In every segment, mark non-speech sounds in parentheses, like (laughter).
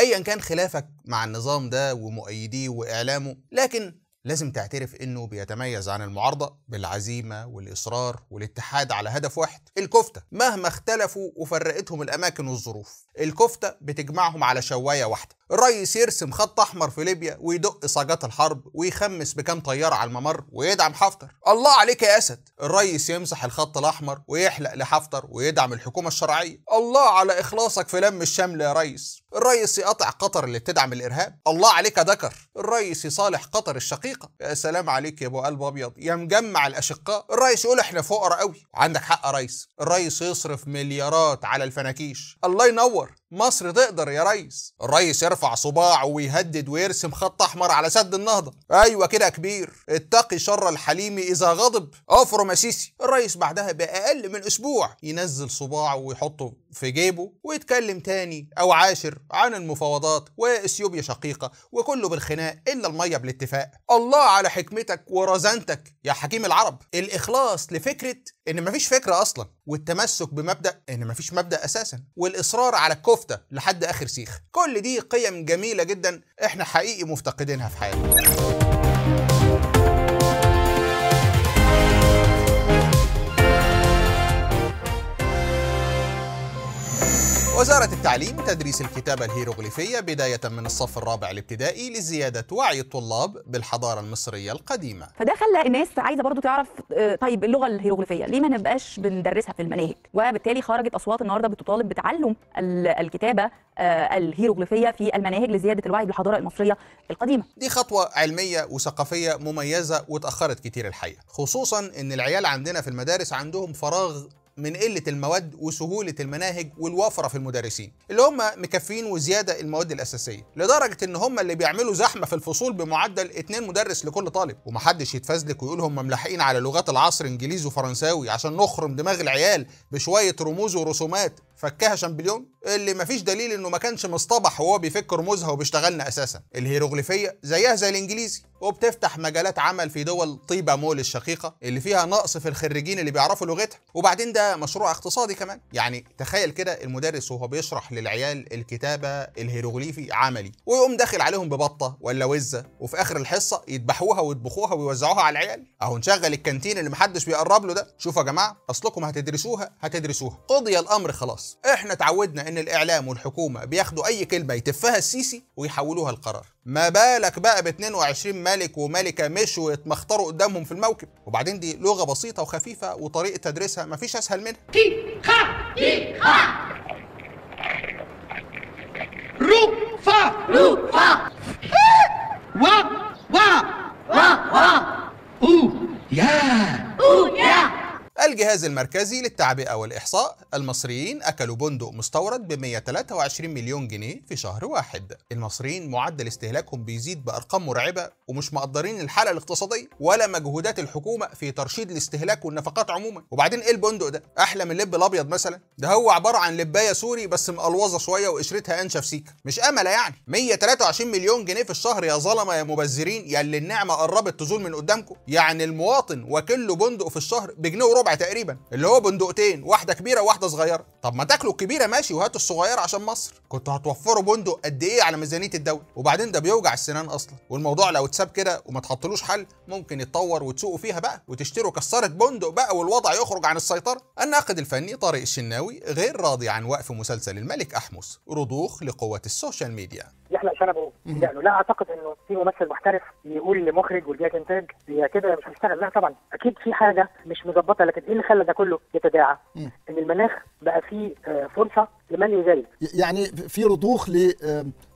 ايا كان خلافك مع النظام ده ومؤيديه واعلامه لكن لازم تعترف انه بيتميز عن المعارضه بالعزيمه والاصرار والاتحاد على هدف واحد الكفته مهما اختلفوا وفرقتهم الاماكن والظروف الكفته بتجمعهم على شوايه واحده الرئيس يرسم خط احمر في ليبيا ويدق صاجات الحرب ويخمس بكام طياره على الممر ويدعم حفتر الله عليك يا اسد الرئيس يمسح الخط الاحمر ويحلق لحفتر ويدعم الحكومه الشرعيه الله على اخلاصك في لم الشمل يا ريس الرئيس يقطع قطر اللي بتدعم الارهاب الله عليك يا دكر الرئيس يصالح قطر الشقيقه يا سلام عليك يا ابو قلب ابيض يا مجمع الاشقاء الرئيس يقول احنا فقراء قوي عندك حق يا ريس الرئيس يصرف مليارات على الفناكيش الله ينور مصر تقدر يا ريس الريس يرفع صباعه ويهدد ويرسم خط احمر على سد النهضه ايوه كده يا كبير اتقي شر الحليم اذا غضب افرم يا سيسي الريس بعدها باقل من اسبوع ينزل صباعه ويحطه في جيبه ويتكلم تاني او عاشر عن المفاوضات واثيوبيا شقيقه وكله بالخناق الا الميه بالاتفاق الله على حكمتك ورزانتك يا حكيم العرب الاخلاص لفكره ان مفيش فكره اصلا والتمسك بمبدا ان مفيش مبدا اساسا والاصرار على الكفته لحد اخر سيخ كل دي قيم جميله جدا احنا حقيقي مفتقدينها في حياتنا وزارة التعليم تدريس الكتابة الهيروغليفية بداية من الصف الرابع الابتدائي لزيادة وعي الطلاب بالحضارة المصرية القديمة فده خلى الناس عايزة برضو تعرف آه، طيب اللغة الهيروغليفية ليه ما نبقاش بندرسها في المناهج وبالتالي خرجت أصوات النهاردة بتطالب بتعلم الكتابة آه، الهيروغليفية في المناهج لزيادة الوعي بالحضارة المصرية القديمة دي خطوة علمية وثقافية مميزة وتأخرت كتير الحقيقة خصوصا إن العيال عندنا في المدارس عندهم فراغ من قله المواد وسهوله المناهج والوفره في المدرسين اللي هم مكفيين وزياده المواد الاساسيه لدرجه ان هم اللي بيعملوا زحمه في الفصول بمعدل 2 مدرس لكل طالب ومحدش يتفزلك ويقول هم ملاحقين على لغات العصر انجليزي وفرنساوي عشان نخرم دماغ العيال بشويه رموز ورسومات فكها شامبليون اللي مفيش دليل انه ما كانش مصطبح وهو بيفك رموزها وبيشتغلنا اساسا الهيروغليفيه زيها زي الانجليزي وبتفتح مجالات عمل في دول طيبة مول الشقيقة اللي فيها نقص في الخريجين اللي بيعرفوا لغتها وبعدين ده مشروع اقتصادي كمان يعني تخيل كده المدرس وهو بيشرح للعيال الكتابة الهيروغليفي عملي ويقوم داخل عليهم ببطة ولا وزة وفي آخر الحصة يذبحوها ويطبخوها ويوزعوها على العيال أهو نشغل الكانتين اللي محدش بيقرب له ده شوفوا يا جماعة أصلكم هتدرسوها هتدرسوها قضي الأمر خلاص احنا اتعودنا ان الاعلام والحكومه بياخدوا اي كلمه يتفها السيسي ويحولوها لقرار ما بالك بقى ب 22 ملك وملكه مشوا يتمخطروا قدامهم في الموكب وبعدين دي لغه بسيطه وخفيفه وطريقه تدريسها مفيش اسهل منها روفا روفا وا وا وا وا او يا او يا الجهاز المركزي للتعبئة والإحصاء المصريين أكلوا بندق مستورد ب 123 مليون جنيه في شهر واحد المصريين معدل استهلاكهم بيزيد بأرقام مرعبة ومش مقدرين الحالة الاقتصادية ولا مجهودات الحكومة في ترشيد الاستهلاك والنفقات عموما وبعدين إيه البندق ده أحلى من اللب الأبيض مثلا ده هو عبارة عن لباية سوري بس مقلوظة شوية وقشرتها أنشف سيك مش أملة يعني 123 مليون جنيه في الشهر يا ظلمة يا مبذرين يا اللي النعمة قربت تزول من قدامكم يعني المواطن وكله بندق في الشهر بجنيه وربع تقريبا اللي هو بندقتين واحده كبيره وواحده صغيره طب ما تاكلوا الكبيره ماشي وهاتوا الصغيره عشان مصر كنتوا هتوفروا بندق قد ايه على ميزانيه الدوله وبعدين ده بيوجع السنان اصلا والموضوع لو اتساب كده وما تحطلوش حل ممكن يتطور وتسوقوا فيها بقى وتشتروا كساره بندق بقى والوضع يخرج عن السيطره الناقد الفني طارق الشناوي غير راضي عن وقف مسلسل الملك احمس رضوخ لقوه السوشيال ميديا يحلق شنبه لانه لا اعتقد انه في ممثل محترف يقول لمخرج وجهه انتاج هي كده مش هتشتغل لا طبعا اكيد في حاجه مش مظبطه لكن ايه اللي خلى ده كله يتداعى؟ ان المناخ بقى فيه آه، فرصه لمن يزال يعني في رضوخ ل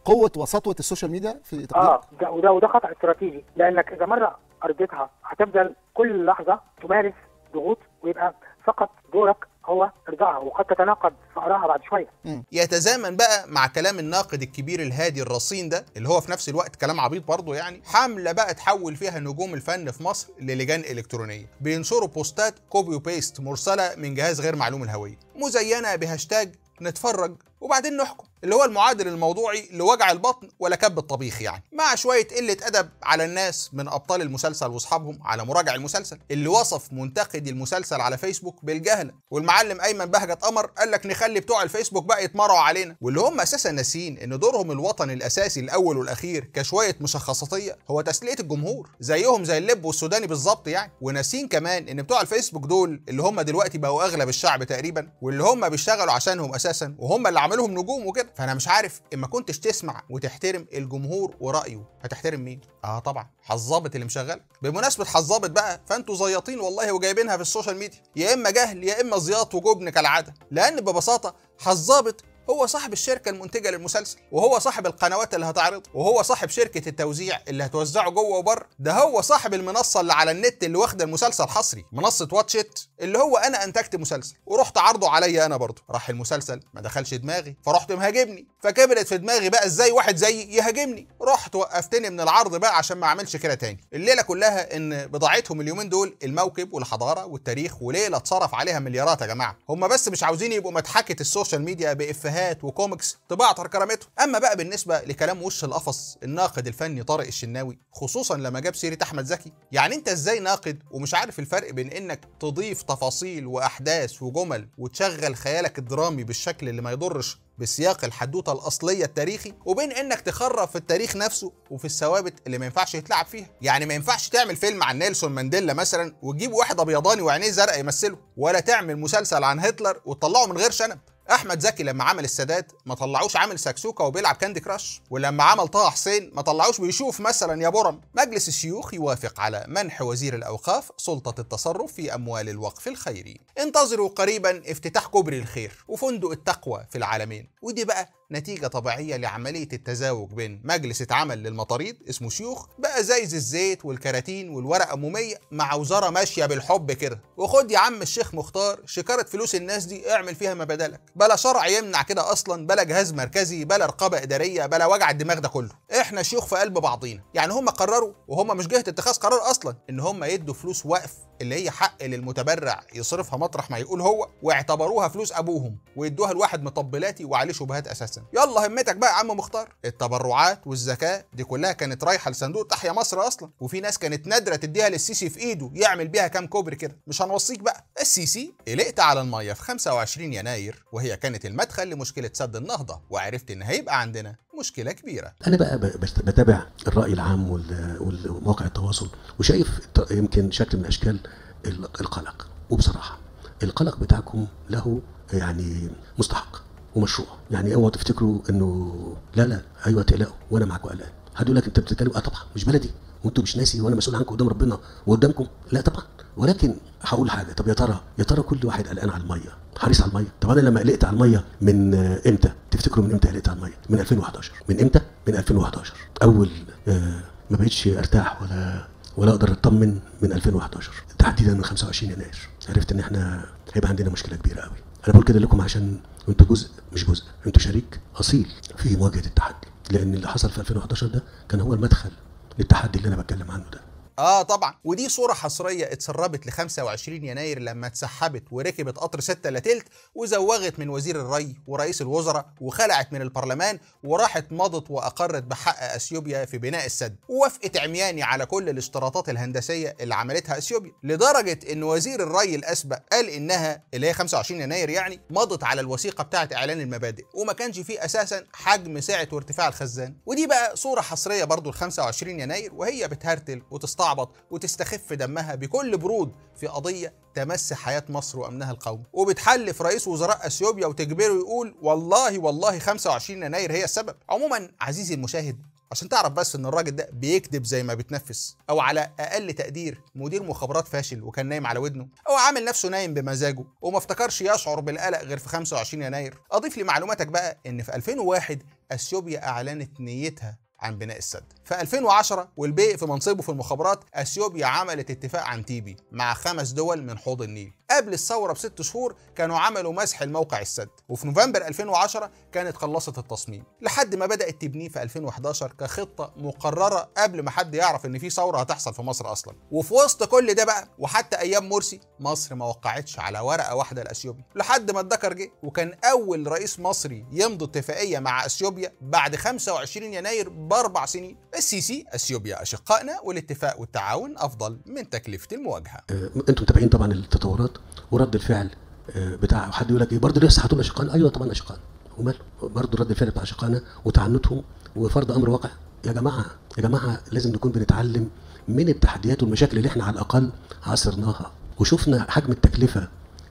قوه وسطوه السوشيال ميديا في تقديم اه ده وده وده خطا استراتيجي لانك اذا مره ارضيتها هتفضل كل لحظه تمارس ضغوط ويبقى فقط دورك هو ارجاعها وقد تتناقض في بعد شويه. يتزامن بقى مع كلام الناقد الكبير الهادي الرصين ده اللي هو في نفس الوقت كلام عبيط برضه يعني حمله بقى تحول فيها نجوم الفن في مصر للجان الكترونيه بينشروا بوستات كوبي وبيست مرسله من جهاز غير معلوم الهويه مزينه بهاشتاج نتفرج وبعدين نحكم اللي هو المعادل الموضوعي لوجع البطن ولا كب الطبيخ يعني مع شويه قله ادب على الناس من ابطال المسلسل واصحابهم على مراجع المسلسل اللي وصف منتقدي المسلسل على فيسبوك بالجهله والمعلم ايمن بهجت قمر قال لك نخلي بتوع الفيسبوك بقى يتمرعوا علينا واللي هم اساسا ناسيين ان دورهم الوطني الاساسي الاول والاخير كشويه مشخصاتيه هو تسليه الجمهور زيهم زي اللب والسوداني بالظبط يعني وناسين كمان ان بتوع الفيسبوك دول اللي هم دلوقتي بقوا اغلب الشعب تقريبا واللي هم بيشتغلوا عشانهم اساسا وهم اللي وعاملهم نجوم وكده فانا مش عارف اما كنتش تسمع وتحترم الجمهور ورايه هتحترم مين اه طبعا حظابط اللي مشغل بمناسبه حظابط بقى فانتوا زياطين والله وجايبينها في السوشيال ميديا يا اما جهل يا اما زياط وجبن كالعاده لان ببساطه حظابط هو صاحب الشركة المنتجة للمسلسل وهو صاحب القنوات اللي هتعرضه وهو صاحب شركة التوزيع اللي هتوزعه جوه وبره ده هو صاحب المنصة اللي على النت اللي واخدة المسلسل حصري منصة واتشيت اللي هو انا انتجت مسلسل ورحت عرضه عليا انا برضه راح المسلسل ما دخلش دماغي فرحت مهاجمني فكبرت في دماغي بقى ازاي واحد زيي يهاجمني رحت وقفتني من العرض بقى عشان ما اعملش كده تاني الليله كلها ان بضاعتهم اليومين دول الموكب والحضاره والتاريخ وليله اتصرف عليها مليارات يا جماعه هم بس مش عاوزين يبقوا مضحكه السوشيال ميديا بافيهات مانجاهات وكوميكس طباعه كرامته اما بقى بالنسبه لكلام وش القفص الناقد الفني طارق الشناوي خصوصا لما جاب سيره احمد زكي يعني انت ازاي ناقد ومش عارف الفرق بين انك تضيف تفاصيل واحداث وجمل وتشغل خيالك الدرامي بالشكل اللي ما يضرش بسياق الحدوته الاصليه التاريخي وبين انك تخرب في التاريخ نفسه وفي الثوابت اللي ما ينفعش يتلعب فيها يعني ما ينفعش تعمل فيلم عن نيلسون مانديلا مثلا وتجيب واحد ابيضاني وعينيه زرق يمثله ولا تعمل مسلسل عن هتلر وتطلعه من غير شنب احمد زكي لما عمل السادات ما طلعوش عامل سكسوكه وبيلعب كاندي كراش ولما عمل طه حسين ما طلعوش بيشوف مثلا يا برم مجلس الشيوخ يوافق على منح وزير الاوقاف سلطه التصرف في اموال الوقف الخيري انتظروا قريبا افتتاح كوبري الخير وفندق التقوى في العالمين ودي بقى نتيجة طبيعية لعملية التزاوج بين مجلس اتعمل للمطاريد اسمه شيوخ بقى زيز الزيت والكراتين والورقة مومية مع وزارة ماشية بالحب كده وخد يا عم الشيخ مختار شكارة فلوس الناس دي اعمل فيها ما بدلك بلا شرع يمنع كده اصلا بلا جهاز مركزي بلا رقابه اداريه بلا وجع الدماغ ده كله احنا شيوخ في قلب بعضينا يعني هم قرروا وهم مش جهه اتخاذ قرار اصلا ان هم يدوا فلوس وقف اللي هي حق للمتبرع يصرفها مطرح ما يقول هو واعتبروها فلوس ابوهم ويدوها لواحد مطبلاتي وعليه شبهات اساسا يلا همتك بقى يا عم مختار التبرعات والزكاه دي كلها كانت رايحه لصندوق تحيا مصر اصلا وفي ناس كانت نادره تديها للسيسي في ايده يعمل بيها كام كوبري كده مش هنوصيك بقى السيسي قلقت على الميه في 25 يناير وهي كانت المدخل لمشكله سد النهضه وعرفت ان هيبقى عندنا مشكله كبيره انا بقى بتابع الراي العام ومواقع التواصل وشايف يمكن شكل من اشكال القلق وبصراحه القلق بتاعكم له يعني مستحق ومشروع يعني اوعوا تفتكروا انه لا لا ايوه تقلقوا وانا معاكم قلقان هتقول لك انت بتتكلم اه طبعا مش بلدي وانتوا مش ناسي وانا مسؤول عنكم قدام ربنا وقدامكم لا طبعا ولكن هقول حاجه طب يا ترى يا ترى كل واحد قلقان على الميه حريص على الميه طب انا لما قلقت على الميه من امتى تفتكروا من امتى قلقت على الميه من 2011 من امتى من 2011 اول آه ما بقتش ارتاح ولا ولا اقدر اطمن من 2011 تحديدا من 25 يناير عرفت ان احنا هيبقى عندنا مشكله كبيره قوي انا بقول كده لكم عشان انتوا جزء مش جزء انتوا شريك اصيل في مواجهه التحدي لان اللي حصل في 2011 ده كان هو المدخل للتحدي اللي انا بتكلم عنه ده اه طبعا ودي صوره حصريه اتسربت ل 25 يناير لما اتسحبت وركبت قطر 6 لتلت وزوغت من وزير الري ورئيس الوزراء وخلعت من البرلمان وراحت مضت واقرت بحق اثيوبيا في بناء السد ووافقت عمياني على كل الاشتراطات الهندسيه اللي عملتها اثيوبيا لدرجه ان وزير الري الاسبق قال انها اللي هي 25 يناير يعني مضت على الوثيقه بتاعه اعلان المبادئ وما كانش فيه اساسا حجم سعه وارتفاع الخزان ودي بقى صوره حصريه برضه ل 25 يناير وهي بتهرتل وتستعرض تستعبط وتستخف دمها بكل برود في قضية تمس حياة مصر وأمنها القومي وبتحلف رئيس وزراء أثيوبيا وتجبره يقول والله والله 25 يناير هي السبب عموما عزيزي المشاهد عشان تعرف بس ان الراجل ده بيكذب زي ما بيتنفس او على اقل تقدير مدير مخابرات فاشل وكان نايم على ودنه او عامل نفسه نايم بمزاجه وما افتكرش يشعر بالقلق غير في 25 يناير اضيف لمعلوماتك بقى ان في 2001 اثيوبيا اعلنت نيتها عن بناء السد. في 2010 والبيء في منصبه في المخابرات اثيوبيا عملت اتفاق عن تيبي مع خمس دول من حوض النيل. قبل الثوره بست شهور كانوا عملوا مسح الموقع السد وفي نوفمبر 2010 كانت خلصت التصميم لحد ما بدات تبنيه في 2011 كخطه مقرره قبل ما حد يعرف ان في ثوره هتحصل في مصر اصلا وفي وسط كل ده بقى وحتى ايام مرسي مصر ما وقعتش على ورقه واحده لاثيوبيا لحد ما اتذكر جه وكان اول رئيس مصري يمضي اتفاقيه مع اثيوبيا بعد 25 يناير بأربع سنين السيسي أثيوبيا أشقائنا والاتفاق والتعاون أفضل من تكلفة المواجهة أه، أنتم متابعين طبعا التطورات ورد الفعل أه، بتاع حد يقول لك ايه برضه لسه هتقول اشقائنا ايوه طبعا اشقائنا وماله برضه رد الفعل بتاع اشقائنا وتعنتهم وفرض امر واقع يا جماعه يا جماعه لازم نكون بنتعلم من التحديات والمشاكل اللي احنا على الاقل عاصرناها وشفنا حجم التكلفه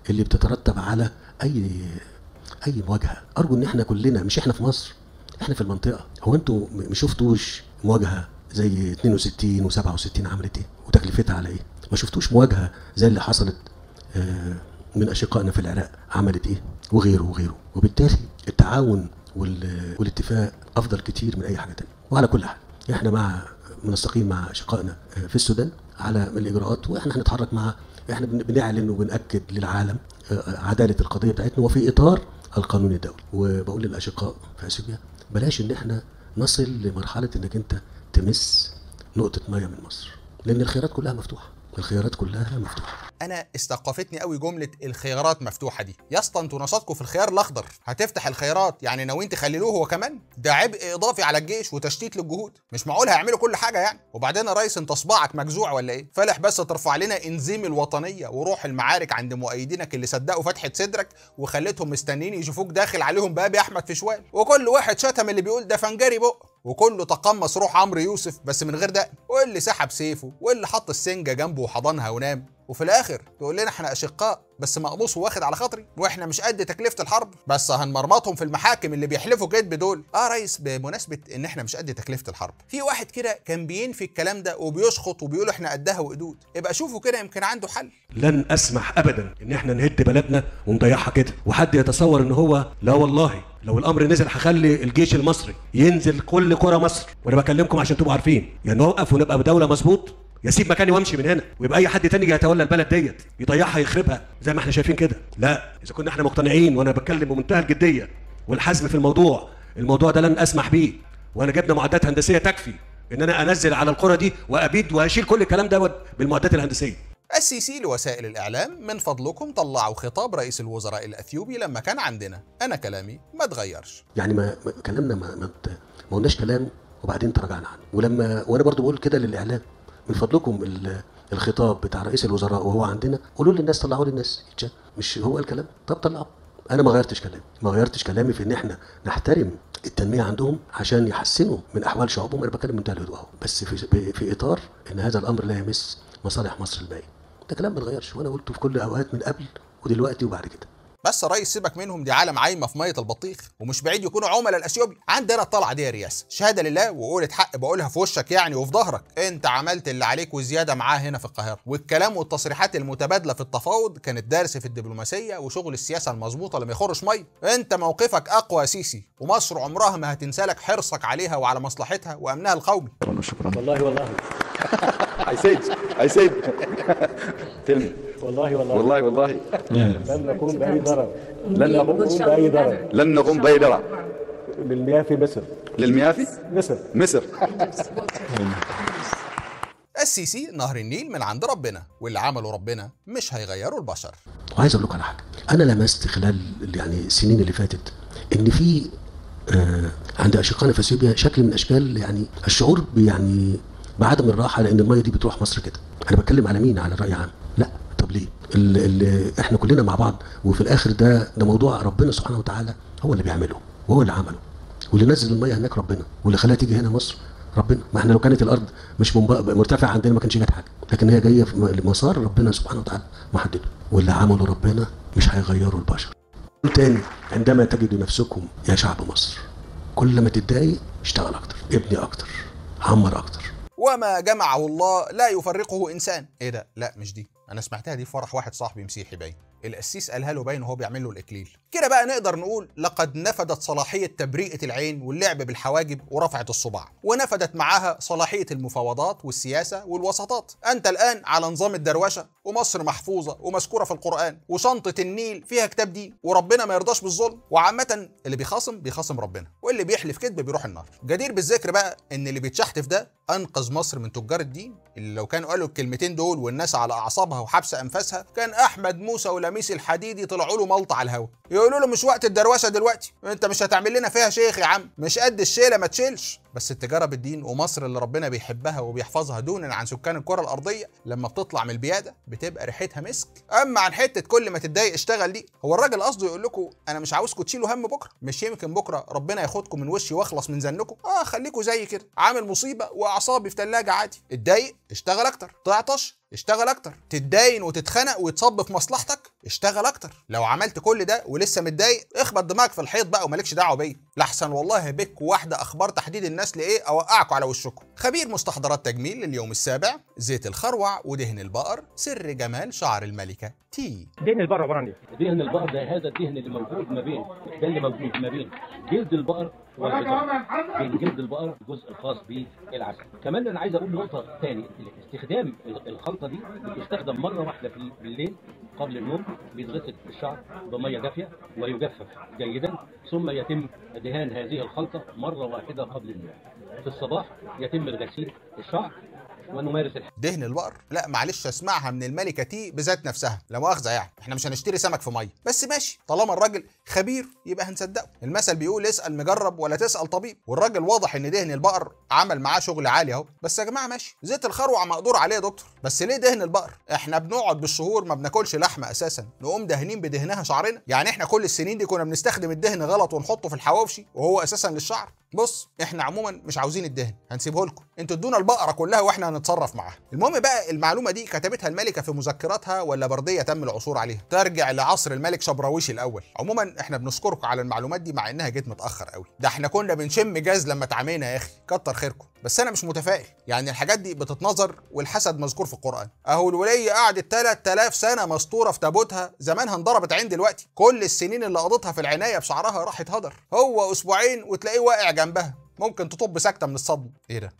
اللي بتترتب على اي اي مواجهه ارجو ان احنا كلنا مش احنا في مصر احنا في المنطقه هو انتوا ما شفتوش مواجهه زي 62 و67 عملت ايه وتكلفتها على ايه ما شفتوش مواجهه زي اللي حصلت آه، من اشقائنا في العراق عملت ايه وغيره وغيره وبالتالي التعاون والاتفاق افضل كتير من اي حاجه تانية وعلى كل حال احنا مع منسقين مع اشقائنا آه، في السودان على الاجراءات واحنا هنتحرك مع احنا بنعلن وبناكد للعالم آه، عداله القضيه بتاعتنا وفي اطار القانون الدولي وبقول للاشقاء في اثيوبيا بلاش ان احنا نصل لمرحله انك انت تمس نقطه ميه من مصر لان الخيارات كلها مفتوحه الخيارات كلها مفتوحه انا استقفتني قوي جمله الخيارات مفتوحه دي يا اسطى انتوا نشاطكم في الخيار الاخضر هتفتح الخيارات يعني ناويين تخللوه هو كمان ده عبء اضافي على الجيش وتشتيت للجهود مش معقول هيعملوا كل حاجه يعني وبعدين يا ريس انت صباعك مجزوع ولا ايه فالح بس ترفع لنا انزيم الوطنيه وروح المعارك عند مؤيدينك اللي صدقوا فتحه صدرك وخلتهم مستنيين يشوفوك داخل عليهم باب يا احمد شوال وكل واحد شتم اللي بيقول ده فنجري بقه وكله تقمص روح عمرو يوسف بس من غير ده واللي سحب سيفه واللي حط السنجه جنبه وحضنها ونام وفي الاخر تقول لنا احنا اشقاء بس مقبوس واخد على خاطري واحنا مش قد تكلفه الحرب بس هنمرمطهم في المحاكم اللي بيحلفوا كذب دول اه ريس بمناسبه ان احنا مش قد تكلفه الحرب في واحد كده كان بينفي الكلام ده وبيشخط وبيقول احنا قدها وقدود ابقى شوفوا كده يمكن عنده حل لن اسمح ابدا ان احنا نهد بلدنا ونضيعها كده وحد يتصور ان هو لا والله لو الامر نزل هخلي الجيش المصري ينزل كل كره مصر وانا بكلمكم عشان تبقوا عارفين يا يعني نوقف ونبقى بدوله مظبوط يسيب مكاني وامشي من هنا ويبقى اي حد تاني يتولى البلد ديت يضيعها يخربها زي ما احنا شايفين كده لا اذا كنا احنا مقتنعين وانا بتكلم بمنتهى الجديه والحزم في الموضوع الموضوع ده لن اسمح بيه وانا جبنا معدات هندسيه تكفي ان انا انزل على القرى دي وابيد واشيل كل الكلام ده بالمعدات الهندسيه السيسي لوسائل الإعلام من فضلكم طلعوا خطاب رئيس الوزراء الأثيوبي لما كان عندنا أنا كلامي ما اتغيرش يعني ما كلامنا ما ما قلناش كلام وبعدين تراجعنا عنه ولما وانا برضو بقول كده للإعلام من فضلكم الخطاب بتاع رئيس الوزراء وهو عندنا قولوا للناس طلعوا للناس مش هو الكلام طب طلعوا انا ما غيرتش كلامي ما غيرتش كلامي في ان احنا نحترم التنميه عندهم عشان يحسنوا من احوال شعوبهم انا بتكلم منتهى الهدوء اهو بس في, في اطار ان هذا الامر لا يمس مصالح مصر الباقيه ده كلام ما اتغيرش وانا قلته في كل اوقات من قبل ودلوقتي وبعد كده بس يا ريس سيبك منهم دي عالم عايمه في ميه البطيخ ومش بعيد يكونوا عملاء الاثيوبي عندنا الطلعه دي يا رياس شهاده لله وقولة حق بقولها في وشك يعني وفي ظهرك انت عملت اللي عليك وزياده معاه هنا في القاهره والكلام والتصريحات المتبادله في التفاوض كانت درس في الدبلوماسيه وشغل السياسه المظبوطه اللي ما يخرش ميه انت موقفك اقوى يا سيسي ومصر عمرها ما هتنسى لك حرصك عليها وعلى مصلحتها وامنها القومي شكرا والله والله اي سيد اي سيد والله والله والله والله (laughs) لن نقوم بأي ضرر لن نقوم بأي ضرر لن نقوم بأي ضرر للميافي مصر للميافي مصر مصر (laughs) السيسي نهر النيل من عند ربنا واللي عمله ربنا مش هيغيره البشر وعايز اقول لكم على حاجه انا لمست خلال يعني السنين اللي فاتت ان في آه عند اشقائنا في اثيوبيا شكل من اشكال يعني الشعور يعني بعدم الراحه لان الميه دي بتروح مصر كده انا بتكلم على مين على الراي العام طب ليه اللي اللي احنا كلنا مع بعض وفي الاخر ده ده موضوع ربنا سبحانه وتعالى هو اللي بيعمله وهو اللي عمله واللي نزل الميه هناك ربنا واللي خلاها تيجي هنا مصر ربنا ما احنا لو كانت الارض مش مرتفعه عندنا ما كانش جت حاجه لكن هي جايه في مسار ربنا سبحانه وتعالى محدده واللي عمله ربنا مش هيغيره البشر تاني عندما تجدوا نفسكم يا شعب مصر كل ما تتضايق اشتغل اكتر ابني اكتر عمر اكتر وما جمعه الله لا يفرقه انسان ايه ده لا مش دي انا سمعتها دي في فرح واحد صاحبي مسيحي باين القسيس قالها له باين وهو بيعمل له الاكليل كده بقى نقدر نقول لقد نفدت صلاحيه تبرئه العين واللعب بالحواجب ورفعه الصباع ونفدت معاها صلاحيه المفاوضات والسياسه والوساطات انت الان على نظام الدروشه ومصر محفوظه ومذكوره في القران وشنطه النيل فيها كتاب دين وربنا ما يرضاش بالظلم وعامه اللي بيخاصم بيخاصم ربنا واللي بيحلف كذب بيروح النار جدير بالذكر بقى ان اللي بيتشحتف ده انقذ مصر من تجار الدين اللي لو كانوا قالوا الكلمتين دول والناس على اعصابها وحبس انفاسها كان احمد موسى ولا الخميس الحديدي طلعوا له ملطع على الهوا يقولوا له مش وقت الدروشه دلوقتي انت مش هتعمل لنا فيها شيخ يا عم مش قد الشيله ما تشيلش بس التجاره بالدين ومصر اللي ربنا بيحبها وبيحفظها دونا عن سكان الكره الارضيه لما بتطلع من البياده بتبقى ريحتها مسك اما عن حته كل ما تتضايق اشتغل دي هو الراجل قصده يقول لكم انا مش عاوزكم تشيلوا هم بكره مش يمكن بكره ربنا ياخدكم من وشي واخلص من زنكم اه خليكم زي كده عامل مصيبه واعصابي في ثلاجه عادي اتضايق اشتغل اكتر تعطش اشتغل اكتر تتداين وتتخنق ويتصب في مصلحتك اشتغل اكتر لو عملت كل ده ولسه متضايق اخبط دماغك في الحيط بقى ومالكش دعوه بيا لاحسن والله بك واحده اخبار تحديد الناس لايه اوقعكم على وشكم خبير مستحضرات تجميل لليوم السابع زيت الخروع ودهن البقر سر جمال شعر الملكه تي دهن البقر عباره عن ايه دهن البقر ده هذا الدهن اللي موجود ما بين ده اللي موجود ما بين جلد البقر جلد البقر الجزء الخاص بالعسل كمان انا عايز اقول نقطه ثانيه استخدام الخلطه الخلطه دي بتستخدم مره واحده في الليل قبل النوم بيتغسل الشعر بميه دافيه ويجفف جيدا ثم يتم دهان هذه الخلطه مره واحده قبل النوم في الصباح يتم غسيل الشعر ونمارس الحياه دهن البقر لا معلش اسمعها من الملكه تي بذات نفسها لا مؤاخذه يعني احنا مش هنشتري سمك في ميه بس ماشي طالما الراجل خبير يبقى هنصدقه المثل بيقول اسال مجرب ولا تسال طبيب والراجل واضح ان دهن البقر عمل معاه شغل عالي اهو بس يا جماعه ماشي زيت الخروع مقدور عليه يا دكتور بس ليه دهن البقر احنا بنقعد بالشهور ما بناكلش لحمه اساسا نقوم دهنين بدهنها شعرنا يعني احنا كل السنين دي كنا بنستخدم الدهن غلط ونحطه في الحواوشي وهو اساسا للشعر بص احنا عموما مش عاوزين الدهن هنسيبه لكم انتوا ادونا البقره كلها واحنا هنتصرف معاها المهم بقى المعلومه دي كتبتها الملكه في مذكراتها ولا برديه تم العثور عليها ترجع لعصر الملك شبراويش الاول عموما احنا بنشكركم على المعلومات دي مع انها جت متاخر قوي ده احنا كنا بنشم جاز لما اتعمينا يا اخي كتر خيركم بس انا مش متفائل يعني الحاجات دي بتتنظر والحسد مذكور في القران اهو الولي قعدت 3000 سنه مسطوره في تابوتها زمانها انضربت عين دلوقتي كل السنين اللي قضتها في العنايه بشعرها راحت هدر هو اسبوعين وتلاقيه واقع جنبها ممكن تطب سكته من الصدمه ايه ده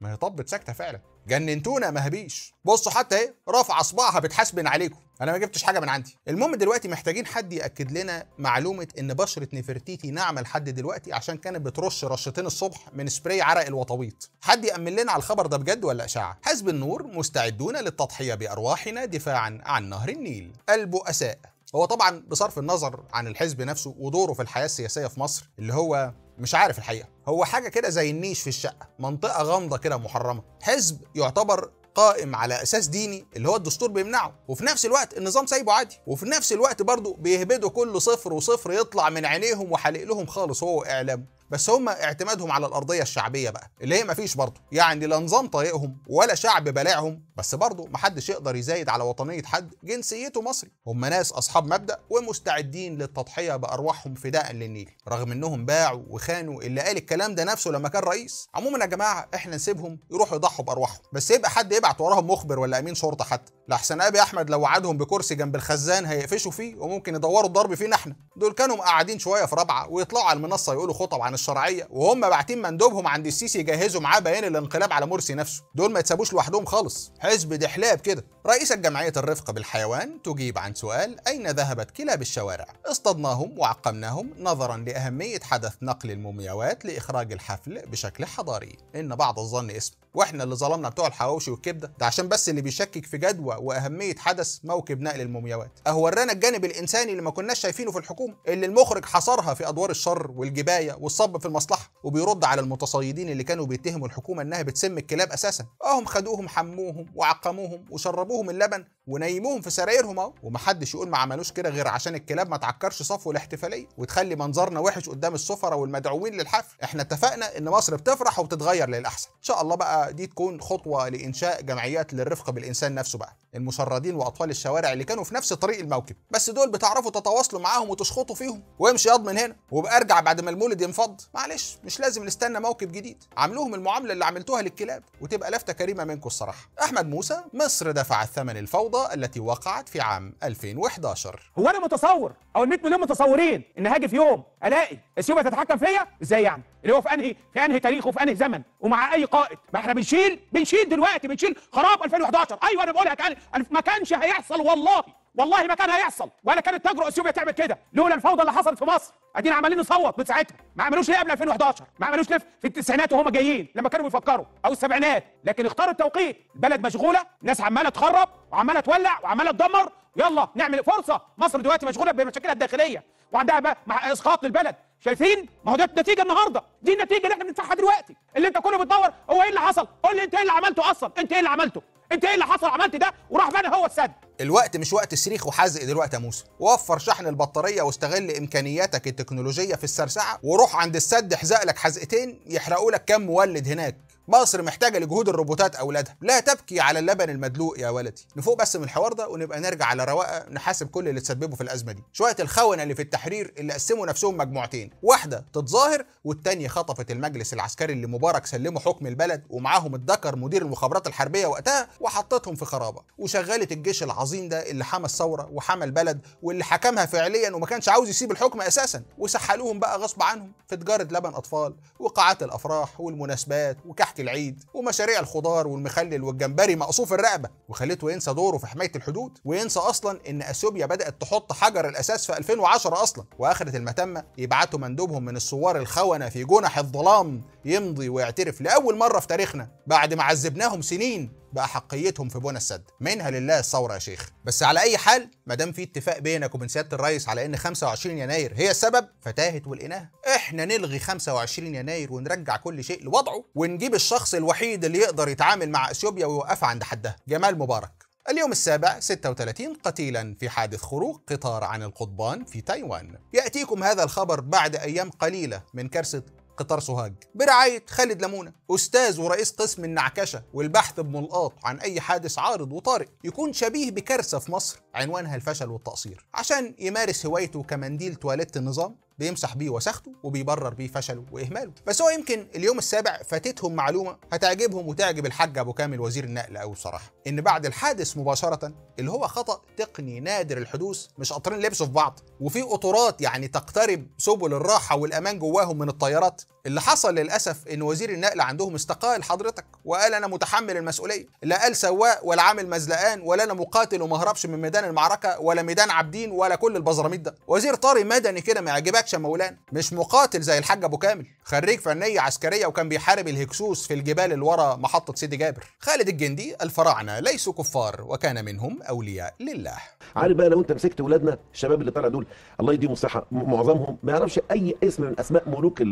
ما هي طبت ساكته فعلا جننتونا ما هبيش بصوا حتى ايه رافعه اصبعها بتحاسبن عليكم انا ما جبتش حاجه من عندي المهم دلوقتي محتاجين حد ياكد لنا معلومه ان بشره نفرتيتي ناعمه لحد دلوقتي عشان كانت بترش رشتين الصبح من سبراي عرق الوطويط حد يامن لنا على الخبر ده بجد ولا اشاعه حزب النور مستعدون للتضحيه بارواحنا دفاعا عن نهر النيل البؤساء هو طبعا بصرف النظر عن الحزب نفسه ودوره في الحياه السياسيه في مصر اللي هو مش عارف الحقيقه هو حاجه كده زي النيش في الشقه منطقه غامضه كده محرمه حزب يعتبر قائم على اساس ديني اللي هو الدستور بيمنعه وفي نفس الوقت النظام سايبه عادي وفي نفس الوقت برضه بيهبدوا كل صفر وصفر يطلع من عينيهم وحلق لهم خالص هو واعلامه بس هم اعتمادهم على الارضيه الشعبيه بقى اللي هي مفيش برضه يعني لا نظام طايقهم ولا شعب بلاعهم بس برضه محدش يقدر يزايد على وطنيه حد جنسيته مصري هم ناس اصحاب مبدا ومستعدين للتضحيه بارواحهم فداء للنيل رغم انهم باعوا وخانوا اللي قال الكلام ده نفسه لما كان رئيس عموما يا جماعه احنا نسيبهم يروحوا يضحوا بارواحهم بس يبقى حد يبعت وراهم مخبر ولا امين شرطه حتى لاحسن ابي احمد لو وعدهم بكرسي جنب الخزان هيقفشوا فيه وممكن يدوروا الضرب فينا احنا دول كانوا قاعدين شويه في رابعه ويطلعوا على المنصه يقولوا خطب عن الشرعيه وهم باعتين مندوبهم عند السيسي يجهزوا معاه بيان الانقلاب على مرسي نفسه دول ما يتسابوش لوحدهم خالص حزب دحلاب كده رئيسة جمعية الرفق بالحيوان تجيب عن سؤال أين ذهبت كلاب الشوارع؟ اصطدناهم وعقمناهم نظرا لأهمية حدث نقل المومياوات لإخراج الحفل بشكل حضاري إن بعض الظن اسم واحنا اللي ظلمنا بتوع الحواوشي والكبده ده عشان بس اللي بيشكك في جدوى واهميه حدث موكب نقل المومياوات اهو ورانا الجانب الانساني اللي ما كناش شايفينه في الحكومه اللي المخرج حصرها في ادوار الشر والجبايه والصبر بيسبب في المصلحه وبيرد على المتصيدين اللي كانوا بيتهموا الحكومه انها بتسم الكلاب اساسا اهم خدوهم حموهم وعقموهم وشربوهم اللبن ونيموهم في سرايرهم اهو ومحدش يقول ما عملوش كده غير عشان الكلاب ما تعكرش صفو الاحتفاليه وتخلي منظرنا وحش قدام السفره والمدعوين للحفل احنا اتفقنا ان مصر بتفرح وبتتغير للاحسن ان شاء الله بقى دي تكون خطوه لانشاء جمعيات للرفق بالانسان نفسه بقى المشردين واطفال الشوارع اللي كانوا في نفس طريق الموكب بس دول بتعرفوا تتواصلوا معاهم وتشخطوا فيهم وامشي اضمن هنا وبارجع بعد ما المولد ينفض معلش مش لازم نستنى موكب جديد عاملوهم المعامله اللي عملتوها للكلاب وتبقى لفته كريمه منكم الصراحه احمد موسى مصر دفعت ثمن الفوضى التي وقعت في عام 2011 هو انا متصور او ال 100 مليون متصورين ان هاجي في يوم الاقي اثيوبيا تتحكم فيا ازاي يعني اللي هو في انهي في انهي تاريخ وفي انهي زمن ومع اي قائد ما احنا بنشيل بنشيل دلوقتي بنشيل خراب 2011 ايوه انا بقولها كان ما كانش هيحصل والله والله ما كان هيحصل ولا كانت تجرؤ اثيوبيا تعمل كده لولا الفوضى اللي حصلت في مصر ادينا عمالين نصوت من ساعتها ما عملوش ليه قبل 2011 ما عملوش ليه في التسعينات وهم جايين لما كانوا بيفكروا او السبعينات لكن اختاروا التوقيت البلد مشغوله الناس عماله تخرب وعماله تولع وعماله تدمر يلا نعمل فرصه مصر دلوقتي مشغوله بمشاكلها الداخليه وعندها بقى مع اسقاط للبلد شايفين ما هو ده النتيجه النهارده دي النتيجه اللي احنا بندفعها دلوقتي اللي انت كله بتدور هو ايه اللي حصل قول لي انت ايه اللي عملته اصلا انت ايه اللي عملته انت ايه اللي حصل عملت ده وراح فين هو السد الوقت مش وقت صريخ وحزق دلوقتي يا موسى وفر شحن البطاريه واستغل امكانياتك التكنولوجيه في السرسعه وروح عند السد حزق لك حزقتين يحرقوا لك كام مولد هناك مصر محتاجه لجهود الروبوتات اولادها لا تبكي على اللبن المدلوق يا ولدي نفوق بس من الحوار ده ونبقى نرجع على رواقه نحاسب كل اللي تسببه في الازمه دي شويه الخونه اللي في التحرير اللي قسموا نفسهم مجموعتين واحده تتظاهر والتانيه خطفت المجلس العسكري اللي مبارك سلمه حكم البلد ومعاهم اتذكر مدير المخابرات الحربيه وقتها وحطتهم في خرابه وشغلت الجيش العظيم ده اللي حمى الثوره وحمى البلد واللي حكمها فعليا وما كانش عاوز يسيب الحكم اساسا وسحلوهم بقى غصب عنهم في تجاره لبن اطفال وقاعات الافراح والمناسبات وكحك العيد ومشاريع الخضار والمخلل والجمبري مقصوف الرقبه وخلته ينسى دوره في حمايه الحدود وينسى اصلا ان اثيوبيا بدات تحط حجر الاساس في 2010 اصلا واخره المتمه يبعتوا مندوبهم من الثوار الخونه في جنح الظلام يمضي ويعترف لاول مره في تاريخنا بعد ما عذبناهم سنين باحقيتهم في بنى السد منها لله الثوره يا شيخ بس على اي حال ما دام في اتفاق بينك وبين سياده الرئيس على ان 25 يناير هي السبب فتاهت ولقيناها احنا نلغي 25 يناير ونرجع كل شيء لوضعه ونجيب الشخص الوحيد اللي يقدر يتعامل مع اثيوبيا ويوقفها عند حدها جمال مبارك اليوم السابع 36 قتيلا في حادث خروج قطار عن القضبان في تايوان يأتيكم هذا الخبر بعد أيام قليلة من كارثة قطار سوهاج برعاية خالد لمونة أستاذ ورئيس قسم النعكشة والبحث بملقاط عن أي حادث عارض وطارئ يكون شبيه بكارثة في مصر عنوانها الفشل والتقصير عشان يمارس هوايته كمنديل تواليت النظام بيمسح بيه وسخته وبيبرر بيه فشله واهماله بس هو يمكن اليوم السابع فاتتهم معلومه هتعجبهم وتعجب الحاج ابو كامل وزير النقل قوي بصراحه ان بعد الحادث مباشره اللي هو خطا تقني نادر الحدوث مش قطرين لبسوا في بعض وفي قطورات يعني تقترب سبل الراحه والامان جواهم من الطيارات اللي حصل للاسف ان وزير النقل عندهم استقال حضرتك وقال انا متحمل المسؤوليه لا قال سواق ولا عامل مزلقان ولا انا مقاتل وما من ميدان المعركه ولا ميدان عابدين ولا كل البزراميد ده وزير طاري مدني كده ما يعجبكش يا مولانا مش مقاتل زي الحاج ابو كامل خريج فنيه عسكريه وكان بيحارب الهكسوس في الجبال اللي ورا محطه سيدي جابر خالد الجندي الفراعنه ليسوا كفار وكان منهم اولياء لله عارف بقى لو انت مسكت ولادنا الشباب اللي طالع دول الله يديهم الصحه معظمهم ما يعرفش اي اسم من اسماء ملوك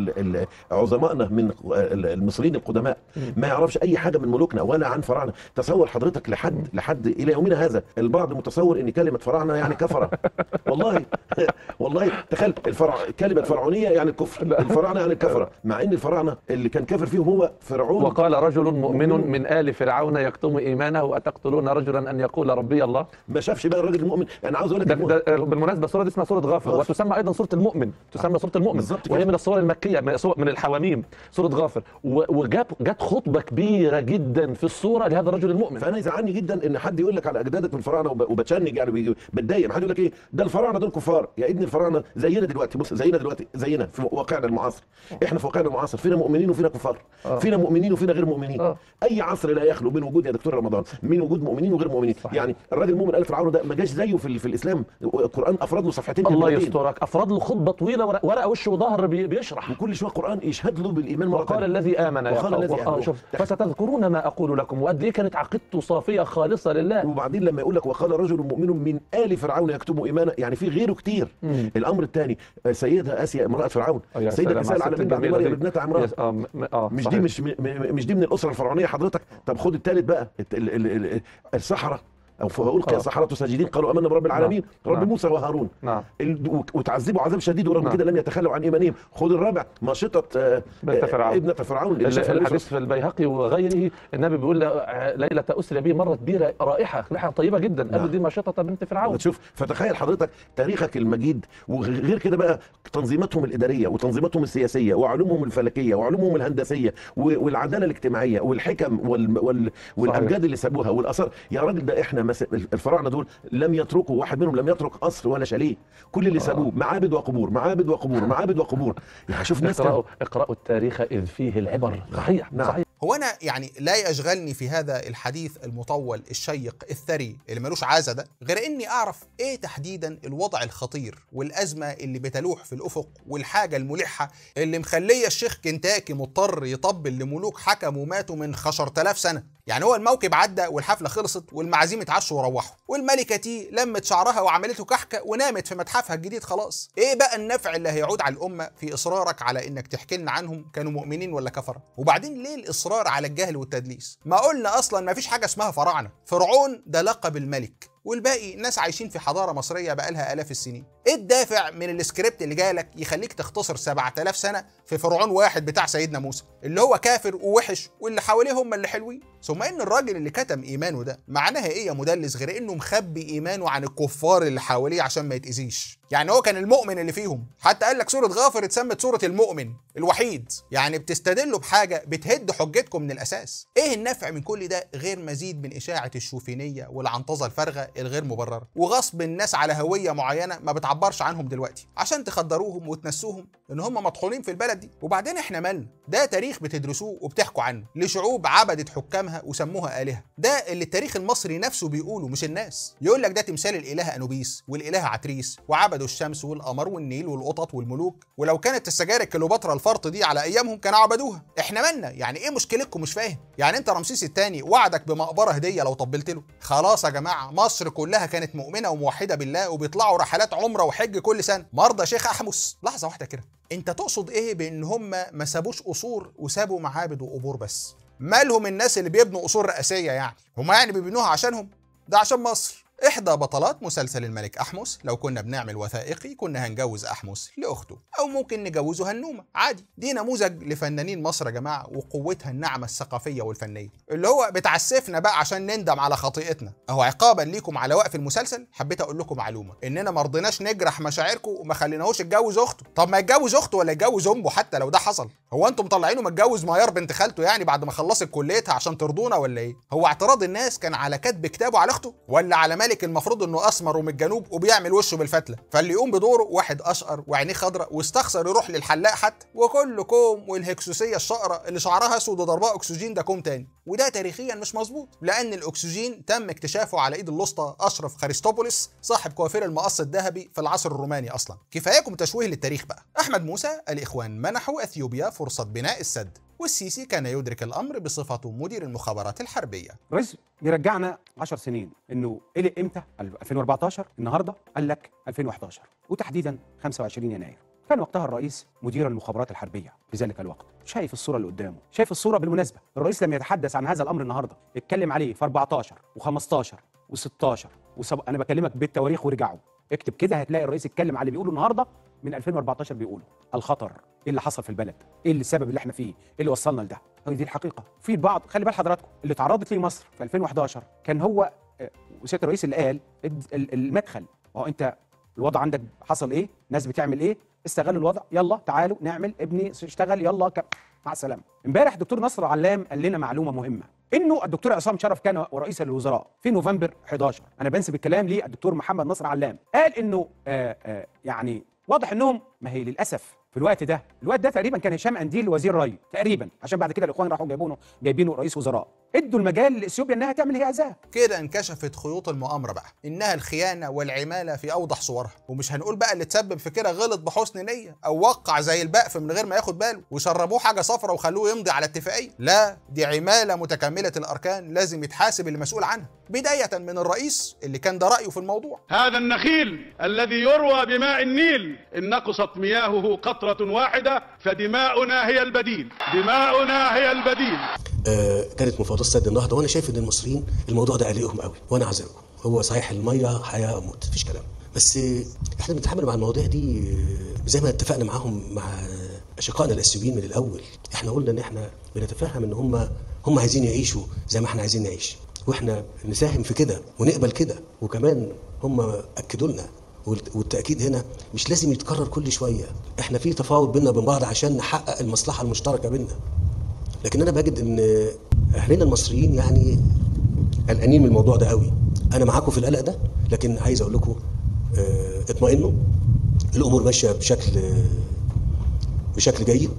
عظمائنا من المصريين القدماء ما يعرفش اي حاجه من ملوكنا ولا عن فراعنه تصور حضرتك لحد لحد الى يومنا هذا البعض متصور ان كلمه فراعنه يعني كفره (laughs) والله والله تخيل الفراعنه كلمه أه. فرعونيه يعني الكفر الفراعنه يعني الكفره أه. مع ان الفراعنه اللي كان كافر فيهم هو فرعون وقال رجل مؤمن من ال فرعون يكتم ايمانه اتقتلون رجلا ان يقول ربي الله ما شافش بقى الراجل المؤمن انا يعني عاوز اقول لك بالمناسبه الصوره دي اسمها صوره غافر آه. وتسمى ايضا صوره المؤمن تسمى صوره المؤمن وهي من الصور المكيه من الحواميم صوره غافر وجاب جت خطبه كبيره جدا في الصوره لهذا الرجل المؤمن فانا يزعلني جدا ان حد يقول لك على اجدادك من الفراعنه وبتشنج يعني بتضايق حد يقول لك ايه ده الفراعنه دول كفار يا ابني الفراعنه زينا دلوقتي المعاصر زينا دلوقتي زينا في واقعنا المعاصر آه. احنا في واقعنا المعاصر فينا مؤمنين وفينا كفار آه. فينا مؤمنين وفينا غير مؤمنين آه. اي عصر لا يخلو من وجود يا دكتور رمضان من وجود مؤمنين وغير مؤمنين صحيح. يعني الراجل المؤمن قال فرعون ده ما جاش زيه في, في الاسلام القران افرد له صفحتين الله يسترك افرد له خطبه طويله ورقه وش وظهر بيشرح وكل شويه قران يشهد له بالايمان مره وقال الذي امن وقال الذي آمن شوف فستذكرون ما اقول لكم وقد ايه كانت عقيدته صافيه خالصه لله وبعدين لما يقول لك وقال رجل مؤمن من ال فرعون يكتم ايمانه يعني في غيره كتير الامر الثاني سيدها اسيا امراه فرعون آه، سيدة نساء العالمين بعد مريم ابنتها عمران آه مش دي مش مش دي من الاسره الفرعونيه حضرتك طب خد الثالث بقى السحره او فبقول قياس ساجدين قالوا امنا برب العالمين نعم. رب نعم. موسى وهارون نعم. وتعذبوا عذاب شديد ورغم نعم. كده لم يتخلوا عن ايمانهم خذ الرابع ماشطه ابنه آه، فرعون ابنه فرعون الحديث في البيهقي وغيره النبي بيقول آه، ليله اسري به مرت بي رائحه رائحه طيبه جدا نعم. قالوا دي ماشطه بنت فرعون شوف فتخيل حضرتك تاريخك المجيد وغير كده بقى تنظيماتهم الاداريه وتنظيماتهم السياسيه وعلومهم الفلكيه وعلومهم الهندسيه والعداله الاجتماعيه والحكم وال... وال... والامجاد اللي سابوها والاثار يا راجل ده احنا الفراعنه دول لم يتركوا واحد منهم لم يترك قصر ولا شاليه كل اللي آه. سابوه معابد وقبور معابد وقبور معابد وقبور يعني شوف ناس اقرأوا, اقرأوا التاريخ إذ فيه العبر صحيح نعم. صحيح هو انا يعني لا يشغلني في هذا الحديث المطول الشيق الثري اللي ملوش عازه ده غير اني اعرف ايه تحديدا الوضع الخطير والازمه اللي بتلوح في الافق والحاجه الملحه اللي مخليه الشيخ كنتاكي مضطر يطبل لملوك حكموا وماتوا من 10000 سنه يعني هو الموكب عدى والحفله خلصت والمعازيم اتعشوا وروحوا والملكه تي لمت شعرها وعملته كحكه ونامت في متحفها الجديد خلاص ايه بقى النفع اللي هيعود على الامه في اصرارك على انك تحكي لنا عنهم كانوا مؤمنين ولا كفر وبعدين ليه الاصرار الإصرار على الجهل والتدليس ما قلنا أصلا ما فيش حاجة اسمها فراعنة فرعون ده لقب الملك والباقي ناس عايشين في حضارة مصرية بقالها آلاف السنين ايه الدافع من السكريبت اللي جالك يخليك تختصر 7000 سنه في فرعون واحد بتاع سيدنا موسى اللي هو كافر ووحش واللي حواليه هم اللي حلوين ثم ان الراجل اللي كتم ايمانه ده معناها ايه يا مدلس غير انه مخبي ايمانه عن الكفار اللي حواليه عشان ما يتاذيش يعني هو كان المؤمن اللي فيهم حتى قال لك سوره غافر اتسمت سوره المؤمن الوحيد يعني بتستدلوا بحاجه بتهد حجتكم من الاساس ايه النفع من كل ده غير مزيد من اشاعه الشوفينيه والعنطزه الفارغه الغير مبرره وغصب الناس على هويه معينه ما بتعبر تعبرش عنهم دلوقتي عشان تخدروهم وتنسوهم ان هم مطحونين في البلد دي وبعدين احنا مالنا ده تاريخ بتدرسوه وبتحكوا عنه لشعوب عبدت حكامها وسموها الهه ده اللي التاريخ المصري نفسه بيقوله مش الناس يقول لك ده تمثال الاله انوبيس والالهه عتريس وعبدوا الشمس والقمر والنيل والقطط والملوك ولو كانت السجاير كليوباترا الفرط دي على ايامهم كانوا عبدوها احنا مالنا يعني ايه مشكلتكم مش فاهم يعني انت رمسيس الثاني وعدك بمقبره هديه لو طبلت له خلاص يا جماعه مصر كلها كانت مؤمنه وموحده بالله وبيطلعوا رحلات عمره او حج كل سنه مرضى شيخ احمس لحظه واحده كده انت تقصد ايه بان هم ما سابوش قصور وسابوا معابد وقبور بس مالهم الناس اللي بيبنوا قصور رئاسيه يعني هم يعني بيبنوها عشانهم ده عشان مصر إحدى بطلات مسلسل الملك أحمس لو كنا بنعمل وثائقي كنا هنجوز أحمس لأخته أو ممكن نجوزه هنومة عادي دي نموذج لفنانين مصر يا جماعة وقوتها الناعمة الثقافية والفنية اللي هو بتعسفنا بقى عشان نندم على خطيئتنا أهو عقابا ليكم على وقف المسلسل حبيت أقول لكم معلومة إننا مرضناش نجرح مشاعركم وما خليناهوش يتجوز أخته طب ما يتجوز أخته ولا يتجوز أمه حتى لو ده حصل هو أنتم مطلعينه متجوز ميار بنت خالته يعني بعد ما خلصت كليتها عشان ترضونا ولا إيه هو اعتراض الناس كان على كتب كتابه على أخته ولا على الملك المفروض انه اسمر ومن الجنوب وبيعمل وشه بالفتله فاللي يقوم بدوره واحد اشقر وعينيه خضراء واستخسر يروح للحلاق حتى وكل كوم والهكسوسيه الشقره اللي شعرها اسود وضربها اكسجين ده كوم تاني وده تاريخيا مش مظبوط لان الاكسجين تم اكتشافه على ايد الوسطى اشرف خريستوبوليس صاحب كوافير المقص الذهبي في العصر الروماني اصلا كفاياكم تشويه للتاريخ بقى احمد موسى الاخوان منحوا اثيوبيا فرصه بناء السد والسيسي كان يدرك الأمر بصفته مدير المخابرات الحربية رئيس يرجعنا 10 سنين انه الي امتى 2014 النهارده قال لك 2011 وتحديدا 25 يناير كان وقتها الرئيس مدير المخابرات الحربيه في ذلك الوقت شايف الصوره اللي قدامه شايف الصوره بالمناسبه الرئيس لم يتحدث عن هذا الامر النهارده اتكلم عليه في 14 و15 و16 و انا بكلمك بالتواريخ وارجعوا اكتب كده هتلاقي الرئيس اتكلم على اللي بيقوله النهارده من 2014 بيقوله الخطر ايه اللي حصل في البلد ايه اللي السبب اللي احنا فيه ايه اللي وصلنا لده دي الحقيقه في بعض خلي بال حضراتكم اللي تعرضت ليه مصر في 2011 كان هو آه، وسياده الرئيس اللي قال المدخل هو انت الوضع عندك حصل ايه ناس بتعمل ايه استغلوا الوضع يلا تعالوا نعمل ابني اشتغل يلا كب. مع السلامه امبارح دكتور نصر علام قال لنا معلومه مهمه انه الدكتور عصام شرف كان رئيس للوزراء في نوفمبر 11 انا بنسب الكلام للدكتور محمد نصر علام قال انه آآ آه، آآ آه، يعني واضح انهم ما هي للاسف في الوقت ده الوقت ده تقريبا كان هشام انديل وزير ري تقريبا عشان بعد كده الاخوان راحوا جايبونه جايبينه رئيس وزراء ادوا المجال لاثيوبيا انها تعمل هي عايزاه كده انكشفت خيوط المؤامره بقى انها الخيانه والعماله في اوضح صورها ومش هنقول بقى اللي تسبب في كده غلط بحسن نيه او وقع زي البقف من غير ما ياخد باله وشربوه حاجه صفرة وخلوه يمضي على اتفاقيه لا دي عماله متكامله الاركان لازم يتحاسب المسؤول عنها بدايه من الرئيس اللي كان ده رايه في الموضوع هذا النخيل الذي يروى بماء النيل ان نقصت مياهه قطره واحده فدماؤنا هي البديل دماؤنا هي البديل آه كانت مفاوضات سد النهضه وانا شايف ان المصريين الموضوع ده قلقهم قوي وانا عذركم هو صحيح الميه حياه او موت مفيش كلام بس احنا بنتعامل مع المواضيع دي آه، زي ما اتفقنا معاهم مع اشقائنا الاسيويين من الاول احنا قلنا ان احنا بنتفهم ان هم هم عايزين يعيشوا زي ما احنا عايزين نعيش واحنا نساهم في كده ونقبل كده وكمان هم اكدوا لنا والتاكيد هنا مش لازم يتكرر كل شويه احنا في تفاوض بينا وبين بعض عشان نحقق المصلحه المشتركه بينا لكن انا بجد ان اهلنا المصريين يعني قلقانين من الموضوع ده قوي انا معاكم في القلق ده لكن عايز اقول لكم اه اطمئنوا الامور ماشيه بشكل آه، بشكل جيد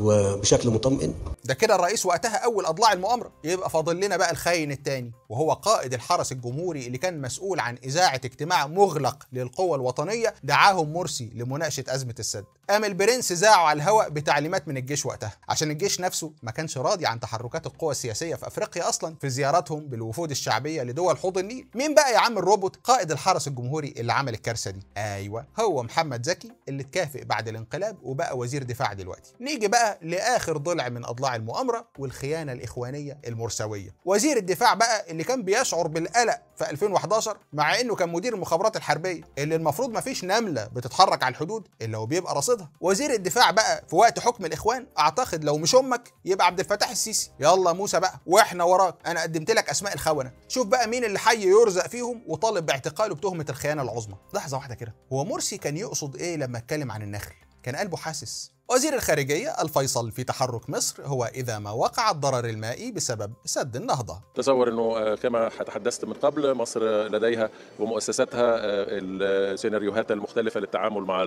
وبشكل مطمئن ده كده الرئيس وقتها اول اضلاع المؤامره يبقى فاضل لنا بقى الخاين الثاني وهو قائد الحرس الجمهوري اللي كان مسؤول عن اذاعه اجتماع مغلق للقوى الوطنيه دعاهم مرسي لمناقشه ازمه السد قام البرنس ذاعه على الهواء بتعليمات من الجيش وقتها عشان الجيش نفسه ما كانش راضي عن تحركات القوى السياسيه في افريقيا اصلا في زيارتهم بالوفود الشعبيه لدول حوض النيل مين بقى يا عم الروبوت قائد الحرس الجمهوري اللي عمل الكارثه دي ايوه هو محمد زكي اللي اتكافئ بعد الانقلاب وبقى وزير دفاع دلوقتي نيجي بقى لاخر ضلع من اضلاع المؤامرة والخيانة الإخوانية المرسوية وزير الدفاع بقى اللي كان بيشعر بالقلق في 2011 مع انه كان مدير المخابرات الحربيه اللي المفروض ما فيش نمله بتتحرك على الحدود الا هو بيبقى وزير الدفاع بقى في وقت حكم الاخوان اعتقد لو مش امك يبقى عبد الفتاح السيسي يلا موسى بقى واحنا وراك انا قدمت لك اسماء الخونه شوف بقى مين اللي حي يرزق فيهم وطالب باعتقاله بتهمه الخيانه العظمى لحظه واحده كده هو مرسي كان يقصد ايه لما اتكلم عن النخل كان قلبه حاسس وزير الخارجية الفيصل في تحرك مصر هو إذا ما وقع الضرر المائي بسبب سد النهضة تصور أنه آه، كما تحدثت من قبل مصر لديها ومؤسساتها آه، السيناريوهات المختلفة للتعامل مع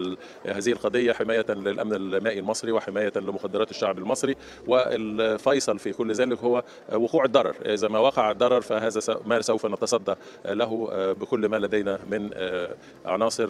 هذه القضية حماية للأمن المائي المصري وحماية لمخدرات الشعب المصري والفيصل في كل ذلك هو آه، وقوع الضرر إذا ما وقع الضرر فهذا ما سوف نتصدى له بكل ما لدينا من عناصر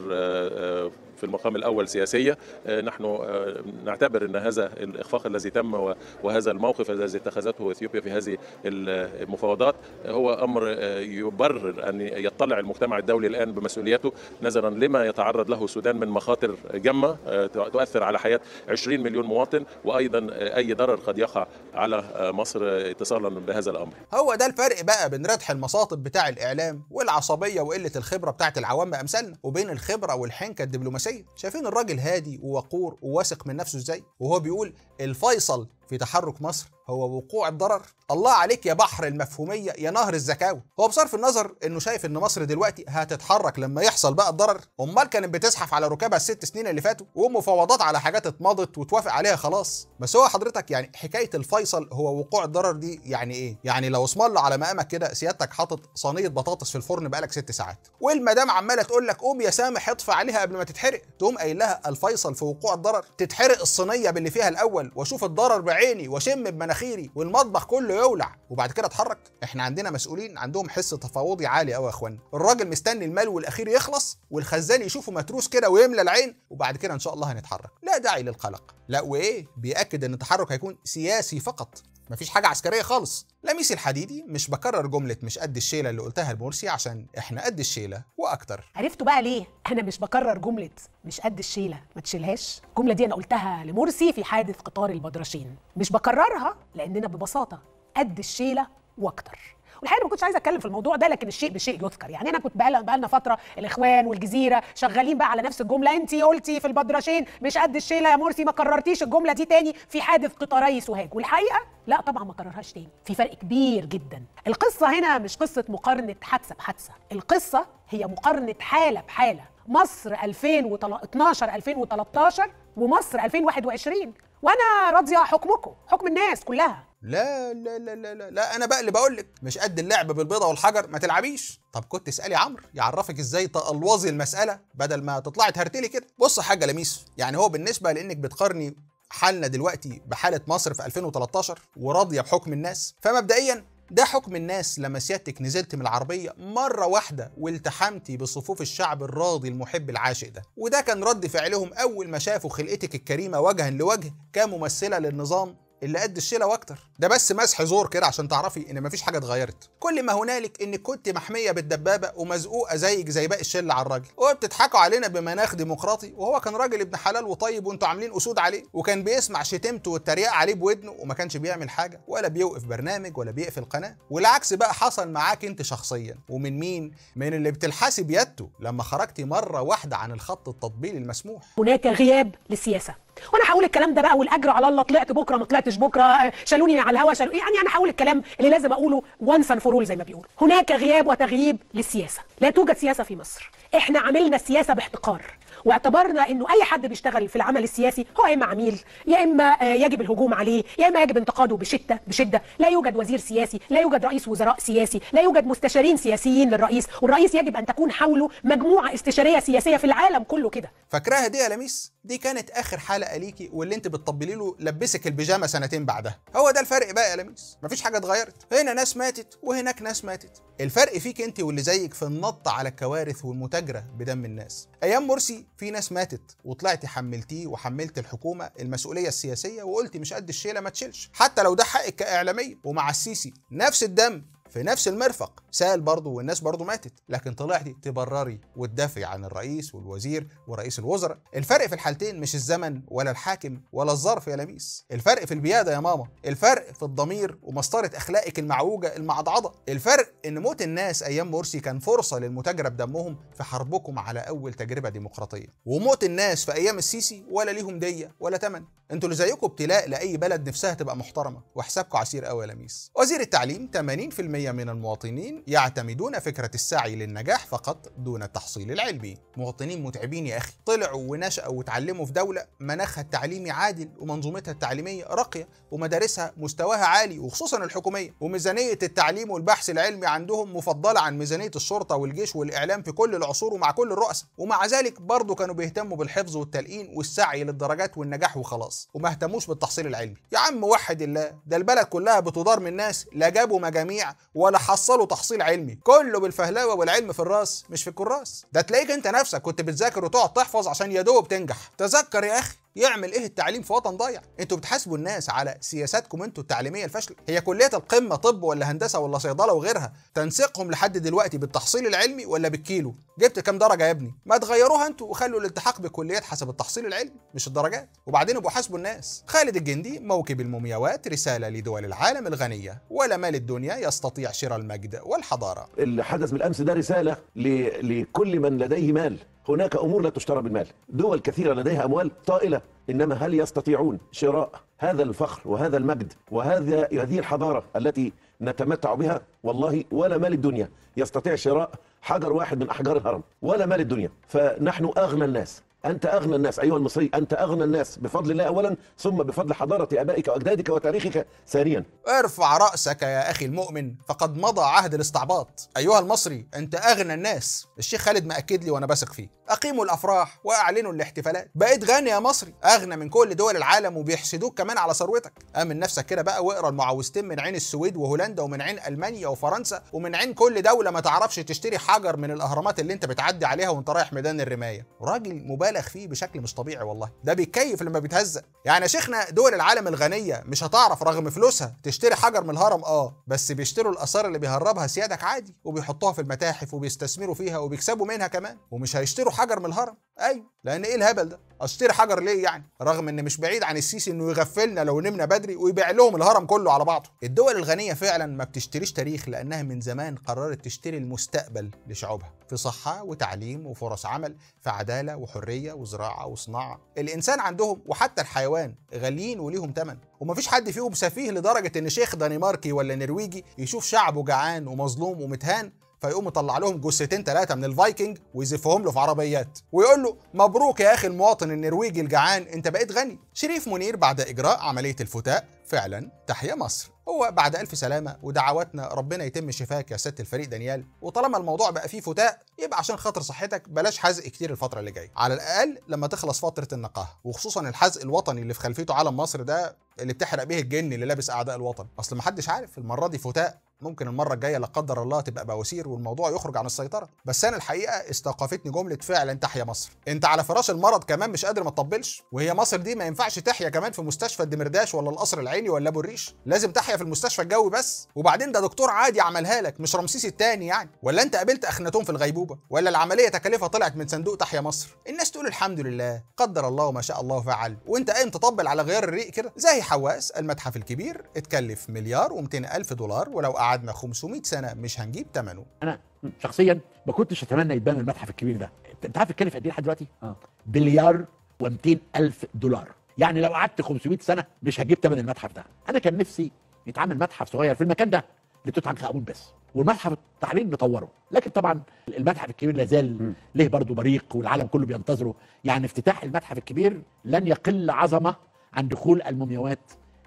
في المقام الأول سياسية آه، نحن آه، نعتبر أن هذا الإخفاق الذي تم وهذا الموقف الذي اتخذته إثيوبيا في هذه المفاوضات آه، هو أمر يبرر أن يطلع المجتمع الدولي الآن بمسؤوليته نظرا لما يتعرض له السودان من مخاطر جمة تؤثر على حياة 20 مليون مواطن وأيضا أي ضرر قد يقع على مصر اتصالا بهذا الأمر هو ده الفرق بقى بين ردح المصاطب بتاع الإعلام والعصبية وقلة الخبرة بتاعت العوام أمثالنا وبين الخبرة والحنكة الدبلوماسية السياسيه شايفين الراجل هادي ووقور وواثق من نفسه ازاي وهو بيقول الفيصل في تحرك مصر هو وقوع الضرر الله عليك يا بحر المفهوميه يا نهر الزكاوى هو بصرف النظر انه شايف ان مصر دلوقتي هتتحرك لما يحصل بقى الضرر امال كانت بتزحف على ركابها الست سنين اللي فاتوا ومفاوضات على حاجات اتمضت وتوافق عليها خلاص بس هو حضرتك يعني حكايه الفيصل هو وقوع الضرر دي يعني ايه يعني لو اسم الله على مقامك كده سيادتك حاطط صينيه بطاطس في الفرن بقالك ست ساعات والمدام عماله تقول لك قوم يا سامح اطفي عليها قبل ما تتحرق تقوم قايل لها الفيصل في وقوع الضرر تتحرق الصينيه باللي فيها الاول واشوف الضرر بعيني واشم بمنا مناخيري والمطبخ كله يولع وبعد كده اتحرك احنا عندنا مسؤولين عندهم حس تفاوضي عالي قوي يا اخوان الراجل مستني الملو والاخير يخلص والخزان يشوفه متروس كده ويملى العين وبعد كده ان شاء الله هنتحرك لا داعي للقلق لا وايه بياكد ان التحرك هيكون سياسي فقط مفيش حاجة عسكرية خالص لميس الحديدي مش بكرر جملة مش قد الشيلة اللي قلتها لمرسي عشان احنا قد الشيلة وأكتر عرفتوا بقى ليه أنا مش بكرر جملة مش قد الشيلة ما تشيلهاش الجملة دي أنا قلتها لمرسي في حادث قطار البدرشين مش بكررها لاننا ببساطه قد الشيله واكتر والحقيقه ما كنتش عايزه اتكلم في الموضوع ده لكن الشيء بشيء يذكر يعني انا كنت بقى لنا فتره الاخوان والجزيره شغالين بقى على نفس الجمله انت قلتي في البدرشين مش قد الشيله يا مرسي ما كررتيش الجمله دي تاني في حادث قطاري سوهاج والحقيقه لا طبعا ما كررهاش تاني في فرق كبير جدا القصه هنا مش قصه مقارنه حادثه بحادثه القصه هي مقارنه حاله بحاله مصر 2012 2013 ومصر 2021 وانا راضيه حكمكم حكم الناس كلها لا لا لا لا لا, لا انا بقى اللي بقول لك مش قد اللعب بالبيضه والحجر ما تلعبيش طب كنت اسالي عمرو يعرفك ازاي تقلوظي المساله بدل ما تطلعي تهرتلي كده بص يا حاجه لميس يعني هو بالنسبه لانك بتقارني حالنا دلوقتي بحاله مصر في 2013 وراضيه بحكم الناس فمبدئيا ده حكم الناس لما سيادتك نزلت من العربية مرة واحدة والتحمتي بصفوف الشعب الراضي المحب العاشق ده وده كان رد فعلهم أول ما شافوا خلقتك الكريمة وجها لوجه كممثلة للنظام اللي قد الشيله واكتر ده بس مسح زور كده عشان تعرفي ان مفيش حاجه اتغيرت كل ما هنالك انك كنت محميه بالدبابه ومزقوقه زيك زي باقي الشله على الراجل وبتضحكوا علينا بمناخ ديمقراطي وهو كان راجل ابن حلال وطيب وانتوا عاملين اسود عليه وكان بيسمع شتمته والتريقه عليه بودنه وما كانش بيعمل حاجه ولا بيوقف برنامج ولا بيقفل قناه والعكس بقى حصل معاك انت شخصيا ومن مين من اللي بتلحسي بيدته لما خرجتي مره واحده عن الخط التطبيلي المسموح هناك غياب للسياسه وانا هقول الكلام ده بقى والاجر على الله طلعت بكره ما طلعتش بكره آه، شالوني على الهوا شالوني يعني انا هقول الكلام اللي لازم اقوله وانس فور زي ما بيقولوا هناك غياب وتغييب للسياسه لا توجد سياسه في مصر احنا عملنا السياسه باحتقار واعتبرنا انه اي حد بيشتغل في العمل السياسي هو يا اما عميل يا اما آه، يجب الهجوم عليه يا اما يجب انتقاده بشده بشده لا يوجد وزير سياسي لا يوجد رئيس وزراء سياسي لا يوجد مستشارين سياسيين للرئيس والرئيس يجب ان تكون حوله مجموعه استشاريه سياسيه في العالم كله كده فاكراها دي يا لميس دي كانت اخر حلقه ليكي واللي انت بتطبلي له لبسك البيجامه سنتين بعدها هو ده الفرق بقى يا لميس مفيش حاجه اتغيرت هنا ناس ماتت وهناك ناس ماتت الفرق فيك انت واللي زيك في النط على الكوارث والمتاجره بدم الناس ايام مرسي في ناس ماتت وطلعتي حملتيه وحملت الحكومه المسؤوليه السياسيه وقلتي مش قد الشيله ما تشيلش حتى لو ده حقك كاعلاميه ومع السيسي نفس الدم في نفس المرفق سال برضه والناس برضه ماتت لكن طلعتي تبرري وتدافعي عن الرئيس والوزير ورئيس الوزراء الفرق في الحالتين مش الزمن ولا الحاكم ولا الظرف يا لميس الفرق في البياده يا ماما الفرق في الضمير ومسطره اخلاقك المعوجه المعضعضه الفرق ان موت الناس ايام مرسي كان فرصه للمتاجره بدمهم في حربكم على اول تجربه ديمقراطيه وموت الناس في ايام السيسي ولا ليهم ديه ولا تمن انتوا اللي زيكم ابتلاء لاي بلد نفسها تبقى محترمه وحسابكم عسير قوي يا لميس وزير التعليم 80% من المواطنين يعتمدون فكرة السعي للنجاح فقط دون التحصيل العلمي مواطنين متعبين يا أخي طلعوا ونشأوا وتعلموا في دولة مناخها التعليمي عادل ومنظومتها التعليمية راقية ومدارسها مستواها عالي وخصوصا الحكومية وميزانية التعليم والبحث العلمي عندهم مفضلة عن ميزانية الشرطة والجيش والإعلام في كل العصور ومع كل الرؤساء ومع ذلك برضه كانوا بيهتموا بالحفظ والتلقين والسعي للدرجات والنجاح وخلاص وما اهتموش بالتحصيل العلمي يا عم وحد الله ده البلد كلها بتدار من ناس لا جابوا مجاميع ولا حصلوا تحصيل علمي كله بالفهلاوه والعلم في الراس مش في الكراس ده تلاقيك انت نفسك كنت بتذاكر وتقعد تحفظ عشان يا دوب تنجح تذكر يا اخي يعمل ايه التعليم في وطن ضايع انتوا بتحاسبوا الناس على سياساتكم انتوا التعليميه الفاشله هي كليه القمه طب ولا هندسه ولا صيدله وغيرها تنسيقهم لحد دلوقتي بالتحصيل العلمي ولا بالكيلو جبت كام درجه يا ابني ما تغيروها انتوا وخلوا الالتحاق بكليات حسب التحصيل العلمي مش الدرجات وبعدين ابقوا حاسبوا الناس خالد الجندي موكب المومياوات رساله لدول العالم الغنيه ولا مال الدنيا يستطيع شراء المجد والحضاره اللي حدث بالامس ده رساله ل... لكل من لديه مال هناك امور لا تشترى بالمال دول كثيره لديها اموال طائله انما هل يستطيعون شراء هذا الفخر وهذا المجد وهذا هذه الحضاره التي نتمتع بها والله ولا مال الدنيا يستطيع شراء حجر واحد من احجار الهرم ولا مال الدنيا فنحن اغنى الناس أنت أغنى الناس أيها المصري أنت أغنى الناس بفضل الله أولا ثم بفضل حضارة آبائك وأجدادك وتاريخك ثانيا ارفع رأسك يا أخي المؤمن فقد مضى عهد الاستعباط أيها المصري أنت أغنى الناس الشيخ خالد مأكد لي وأنا بثق فيه أقيموا الأفراح وأعلنوا الاحتفالات بقيت غني يا مصري أغنى من كل دول العالم وبيحسدوك كمان على ثروتك أمن نفسك كده بقى واقرا المعوزتين من عين السويد وهولندا ومن عين ألمانيا وفرنسا ومن عين كل دولة ما تعرفش تشتري حجر من الأهرامات اللي أنت بتعدي عليها وأنت رايح ميدان الرماية راجل مبالغ فيه بشكل مش طبيعي والله ده بيتكيف لما بيتهزق يعني يا شيخنا دول العالم الغنية مش هتعرف رغم فلوسها تشتري حجر من الهرم اه بس بيشتروا الآثار اللي بيهربها سيادك عادي وبيحطوها في المتاحف وبيستثمروا فيها وبيكسبوا منها كمان ومش هيشتروا حجر من الهرم ايوه لان ايه الهبل ده اشتري حجر ليه يعني رغم ان مش بعيد عن السيسي انه يغفلنا لو نمنا بدري ويبيع لهم الهرم كله على بعضه الدول الغنيه فعلا ما بتشتريش تاريخ لانها من زمان قررت تشتري المستقبل لشعوبها في صحه وتعليم وفرص عمل في عداله وحريه وزراعه وصناعه الانسان عندهم وحتى الحيوان غاليين وليهم ثمن ومفيش حد فيهم سفيه لدرجه ان شيخ دنماركي ولا نرويجي يشوف شعبه جعان ومظلوم ومتهان فيقوم يطلع لهم جثتين ثلاثه من الفايكنج ويزفهم له في عربيات ويقول له مبروك يا اخي المواطن النرويجي الجعان انت بقيت غني شريف منير بعد اجراء عمليه الفتاء فعلا تحيا مصر هو بعد ألف سلامة ودعواتنا ربنا يتم شفاك يا سيادة الفريق دانيال وطالما الموضوع بقى فيه فتاء يبقى عشان خاطر صحتك بلاش حزق كتير الفترة اللي جاية على الأقل لما تخلص فترة النقاهة وخصوصا الحزق الوطني اللي في خلفيته علم مصر ده اللي بتحرق بيه الجن اللي لابس أعداء الوطن أصل محدش عارف المرة دي فتاء ممكن المره الجايه لا قدر الله تبقى بواسير والموضوع يخرج عن السيطره بس انا الحقيقه استوقفتني جمله فعلا تحيا مصر انت على فراش المرض كمان مش قادر ما تطبلش وهي مصر دي ما ينفعش تحيا كمان في مستشفى الدمرداش ولا القصر العيني ولا ابو الريش لازم تحيا في المستشفى الجوي بس وبعدين ده دكتور عادي عملها لك مش رمسيس الثاني يعني ولا انت قابلت اخناتون في الغيبوبه ولا العمليه تكلفه طلعت من صندوق تحيا مصر الناس تقول الحمد لله قدر الله وما شاء الله فعل وانت قايم تطبل على غيار الريق كده زي حواس المتحف الكبير اتكلف مليار و200 الف دولار ولو قعدنا 500 سنه مش هنجيب ثمنه انا شخصيا ما كنتش اتمنى يتبنى المتحف الكبير ده انت عارف اتكلف قد ايه لحد دلوقتي آه. بليار و200 الف دولار يعني لو قعدت 500 سنه مش هجيب ثمن المتحف ده انا كان نفسي يتعمل متحف صغير في المكان ده لتوت عنخ بس والمتحف التعليم نطوره لكن طبعا المتحف الكبير لا زال ليه برضه بريق والعالم كله بينتظره يعني افتتاح المتحف الكبير لن يقل عظمه عن دخول المومياوات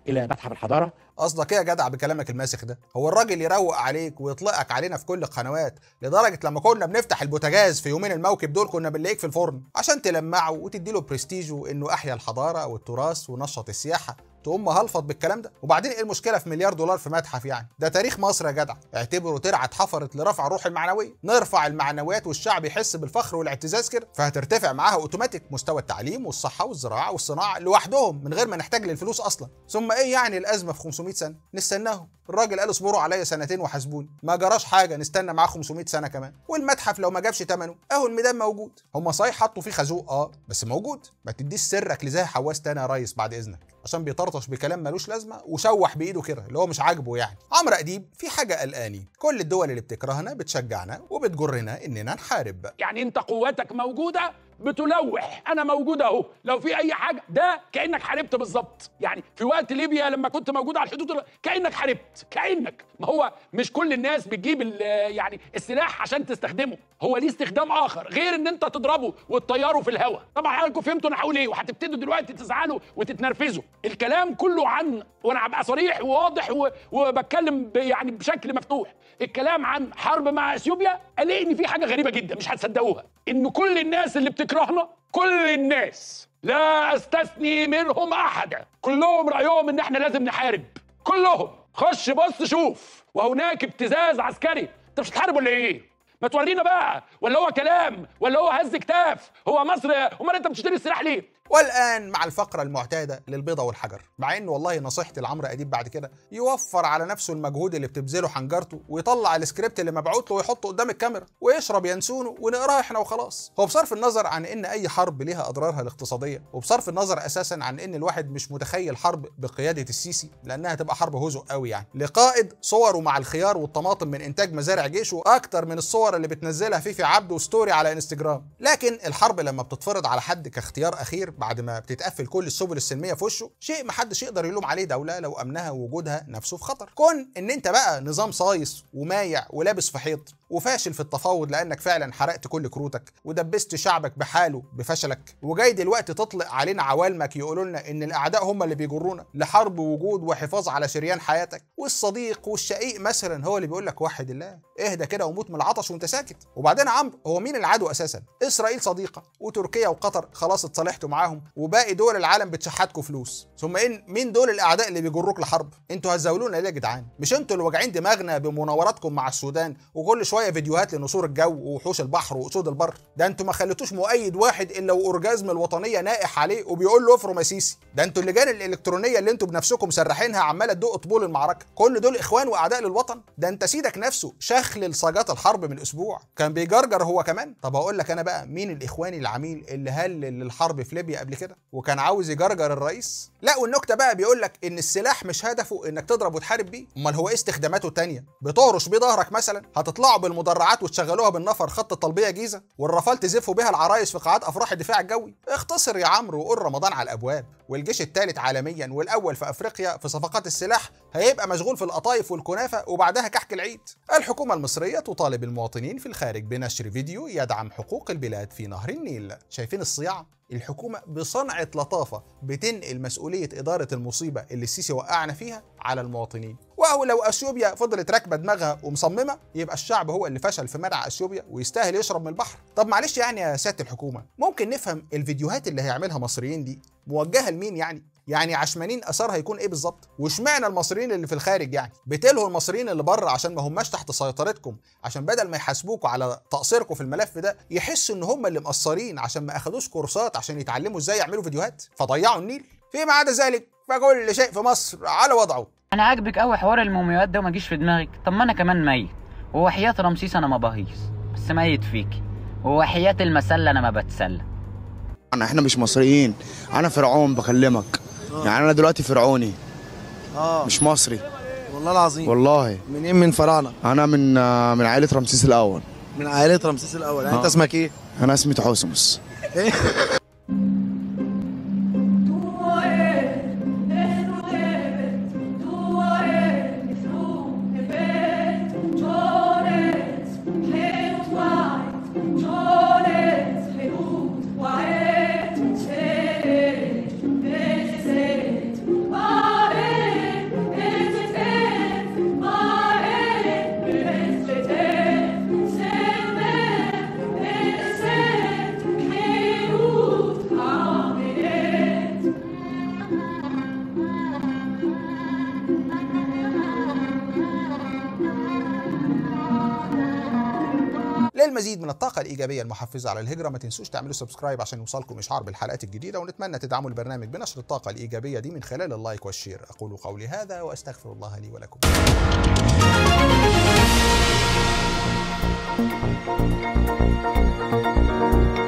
الى متحف الحضاره قصدك ايه يا جدع بكلامك الماسخ ده هو الراجل يروق عليك ويطلقك علينا في كل القنوات لدرجه لما كنا بنفتح البوتاجاز في يومين الموكب دول كنا بنلاقيك في الفرن عشان تلمعه وتديله برستيجه انه احيا الحضاره والتراث ونشط السياحه تقوم مهلفط بالكلام ده وبعدين ايه المشكله في مليار دولار في متحف يعني ده تاريخ مصر يا جدع اعتبره ترعه اتحفرت لرفع الروح المعنويه نرفع المعنويات والشعب يحس بالفخر والاعتزاز كده فهترتفع معاها اوتوماتيك مستوى التعليم والصحه والزراعه والصناعه لوحدهم من غير ما نحتاج للفلوس اصلا ثم ايه يعني الازمه في 500 سنه نستناهم الراجل قال اصبروا عليا سنتين وحاسبوني ما جراش حاجه نستنى معاه 500 سنه كمان والمتحف لو ما جابش ثمنه اهو الميدان موجود هم صحيح حطوا فيه خازوق اه بس موجود ما تديش سرك لزي حواس تاني يا ريس بعد اذنك عشان بيطرطش بكلام ملوش لازمه وشوح بايده كده اللي هو مش عاجبه يعني عمرو اديب في حاجه قلقاني كل الدول اللي بتكرهنا بتشجعنا وبتجرنا اننا نحارب يعني انت قوتك موجوده بتلوح انا موجود اهو لو في اي حاجه ده كانك حاربت بالظبط يعني في وقت ليبيا لما كنت موجود على الحدود كانك حاربت كانك ما هو مش كل الناس بتجيب يعني السلاح عشان تستخدمه هو ليه استخدام اخر غير ان انت تضربه وتطيره في الهواء طبعا حضراتكم فهمتوا انا هقول ايه وهتبتدوا دلوقتي تزعلوا وتتنرفزوا الكلام كله عن وانا هبقى صريح وواضح و... وبتكلم ب... يعني بشكل مفتوح الكلام عن حرب مع اثيوبيا قال ان في حاجه غريبه جدا مش هتصدقوها ان كل الناس اللي بتك بتكرهنا كل الناس لا استثني منهم احدا كلهم رايهم ان احنا لازم نحارب كلهم خش بص شوف وهناك ابتزاز عسكري انت مش هتحارب ولا ايه ما تورينا بقى ولا هو كلام ولا هو هز كتاف هو مصر امال انت بتشتري السلاح ليه والآن مع الفقرة المعتادة للبيضة والحجر مع إن والله نصيحتي لعمرو أديب بعد كده يوفر على نفسه المجهود اللي بتبذله حنجرته ويطلع السكريبت اللي مبعوت له ويحطه قدام الكاميرا ويشرب ينسونه ونقراه إحنا وخلاص هو بصرف النظر عن إن أي حرب ليها أضرارها الاقتصادية وبصرف النظر أساسا عن إن الواحد مش متخيل حرب بقيادة السيسي لأنها تبقى حرب هزء قوي يعني لقائد صوره مع الخيار والطماطم من إنتاج مزارع جيشه أكتر من الصور اللي بتنزلها فيفي عبده وستوري على انستجرام لكن الحرب لما بتتفرض على حد كاختيار أخير بعد ما بتتقفل كل السبل السلميه في وشه شيء ما حدش يقدر يلوم عليه دوله لو امنها ووجودها نفسه في خطر كون ان انت بقى نظام صايص ومايع ولابس في حيط وفاشل في التفاوض لانك فعلا حرقت كل كروتك ودبست شعبك بحاله بفشلك وجاي دلوقتي تطلق علينا عوالمك يقولوا لنا ان الاعداء هم اللي بيجرونا لحرب وجود وحفاظ على شريان حياتك والصديق والشقيق مثلا هو اللي بيقول لك وحد الله اهدى كده وموت من العطش وانت ساكت وبعدين يا عمرو هو مين العدو اساسا اسرائيل صديقه وتركيا وقطر خلاص اتصالحتوا معاهم وباقي دول العالم بتشحتكم فلوس ثم ان مين دول الاعداء اللي بيجروك لحرب انتوا هتزولونا ليه يا جدعان مش انتوا اللي واجعين دماغنا بمناوراتكم مع السودان وكل شويه فيديوهات لنسور الجو ووحوش البحر واسود البر ده انتوا ما خليتوش مؤيد واحد الا واورجازم الوطنيه نائح عليه وبيقول له افرم يا سيسي ده انتوا اللجان الالكترونيه اللي انتوا بنفسكم مسرحينها عماله تدق طبول المعركه كل دول اخوان واعداء للوطن ده انت سيدك نفسه شخل صاجات الحرب من اسبوع كان بيجرجر هو كمان طب هقول لك انا بقى مين الاخوان العميل اللي هلل للحرب في ليبيا قبل كده وكان عاوز يجرجر الرئيس لا والنكته بقى بيقول لك ان السلاح مش هدفه انك تضرب وتحارب بيه امال هو ايه استخداماته الثانيه بتهرش بيه ظهرك مثلا هتطلعوا بالمدرعات وتشغلوها بالنفر خط طلبيه جيزه والرفال تزفوا بها العرايس في قاعات افراح الدفاع الجوي اختصر يا عمرو وقول رمضان على الابواب والجيش الثالث عالميا والاول في افريقيا في صفقات السلاح هيبقى مشغول في القطايف والكنافه وبعدها كحك العيد الحكومه المصريه تطالب المواطنين في الخارج بنشر فيديو يدعم حقوق البلاد في نهر النيل شايفين الصياعه الحكومة بصنعة لطافة بتنقل مسؤولية إدارة المصيبة اللي السيسي وقعنا فيها على المواطنين وهو لو اثيوبيا فضلت راكبه دماغها ومصممه يبقى الشعب هو اللي فشل في منع اثيوبيا ويستاهل يشرب من البحر طب معلش يعني يا سياده الحكومه ممكن نفهم الفيديوهات اللي هيعملها مصريين دي موجهه لمين يعني يعني عشمانين اثار هيكون ايه بالظبط واشمعنى المصريين اللي في الخارج يعني بتلهوا المصريين اللي بره عشان ما هماش تحت سيطرتكم عشان بدل ما يحاسبوكوا على تقصيركم في الملف ده يحسوا ان هم اللي مقصرين عشان ما اخدوش كورسات عشان يتعلموا ازاي يعملوا فيديوهات فضيعوا النيل فيما عدا ذلك فكل شيء في مصر على وضعه انا عاجبك قوي حوار المومياوات ده وما جيش في دماغك طب ما انا كمان ميت وحياه رمسيس انا ما بهيص بس ميت فيكي وحياه المسلة انا ما بتسلى انا احنا مش مصريين انا فرعون بكلمك آه. يعني انا دلوقتي فرعوني اه مش مصري والله العظيم والله منين من فراعنه انا من آه، من عائله رمسيس الاول من عائله رمسيس الاول يعني آه. انت اسمك ايه انا اسمي تحوسمس إيه؟ الايجابيه المحفزه على الهجره ما تنسوش تعملوا سبسكرايب عشان يوصلكم اشعار بالحلقات الجديده ونتمنى تدعموا البرنامج بنشر الطاقه الايجابيه دي من خلال اللايك والشير اقول قولي هذا واستغفر الله لي ولكم Thank you.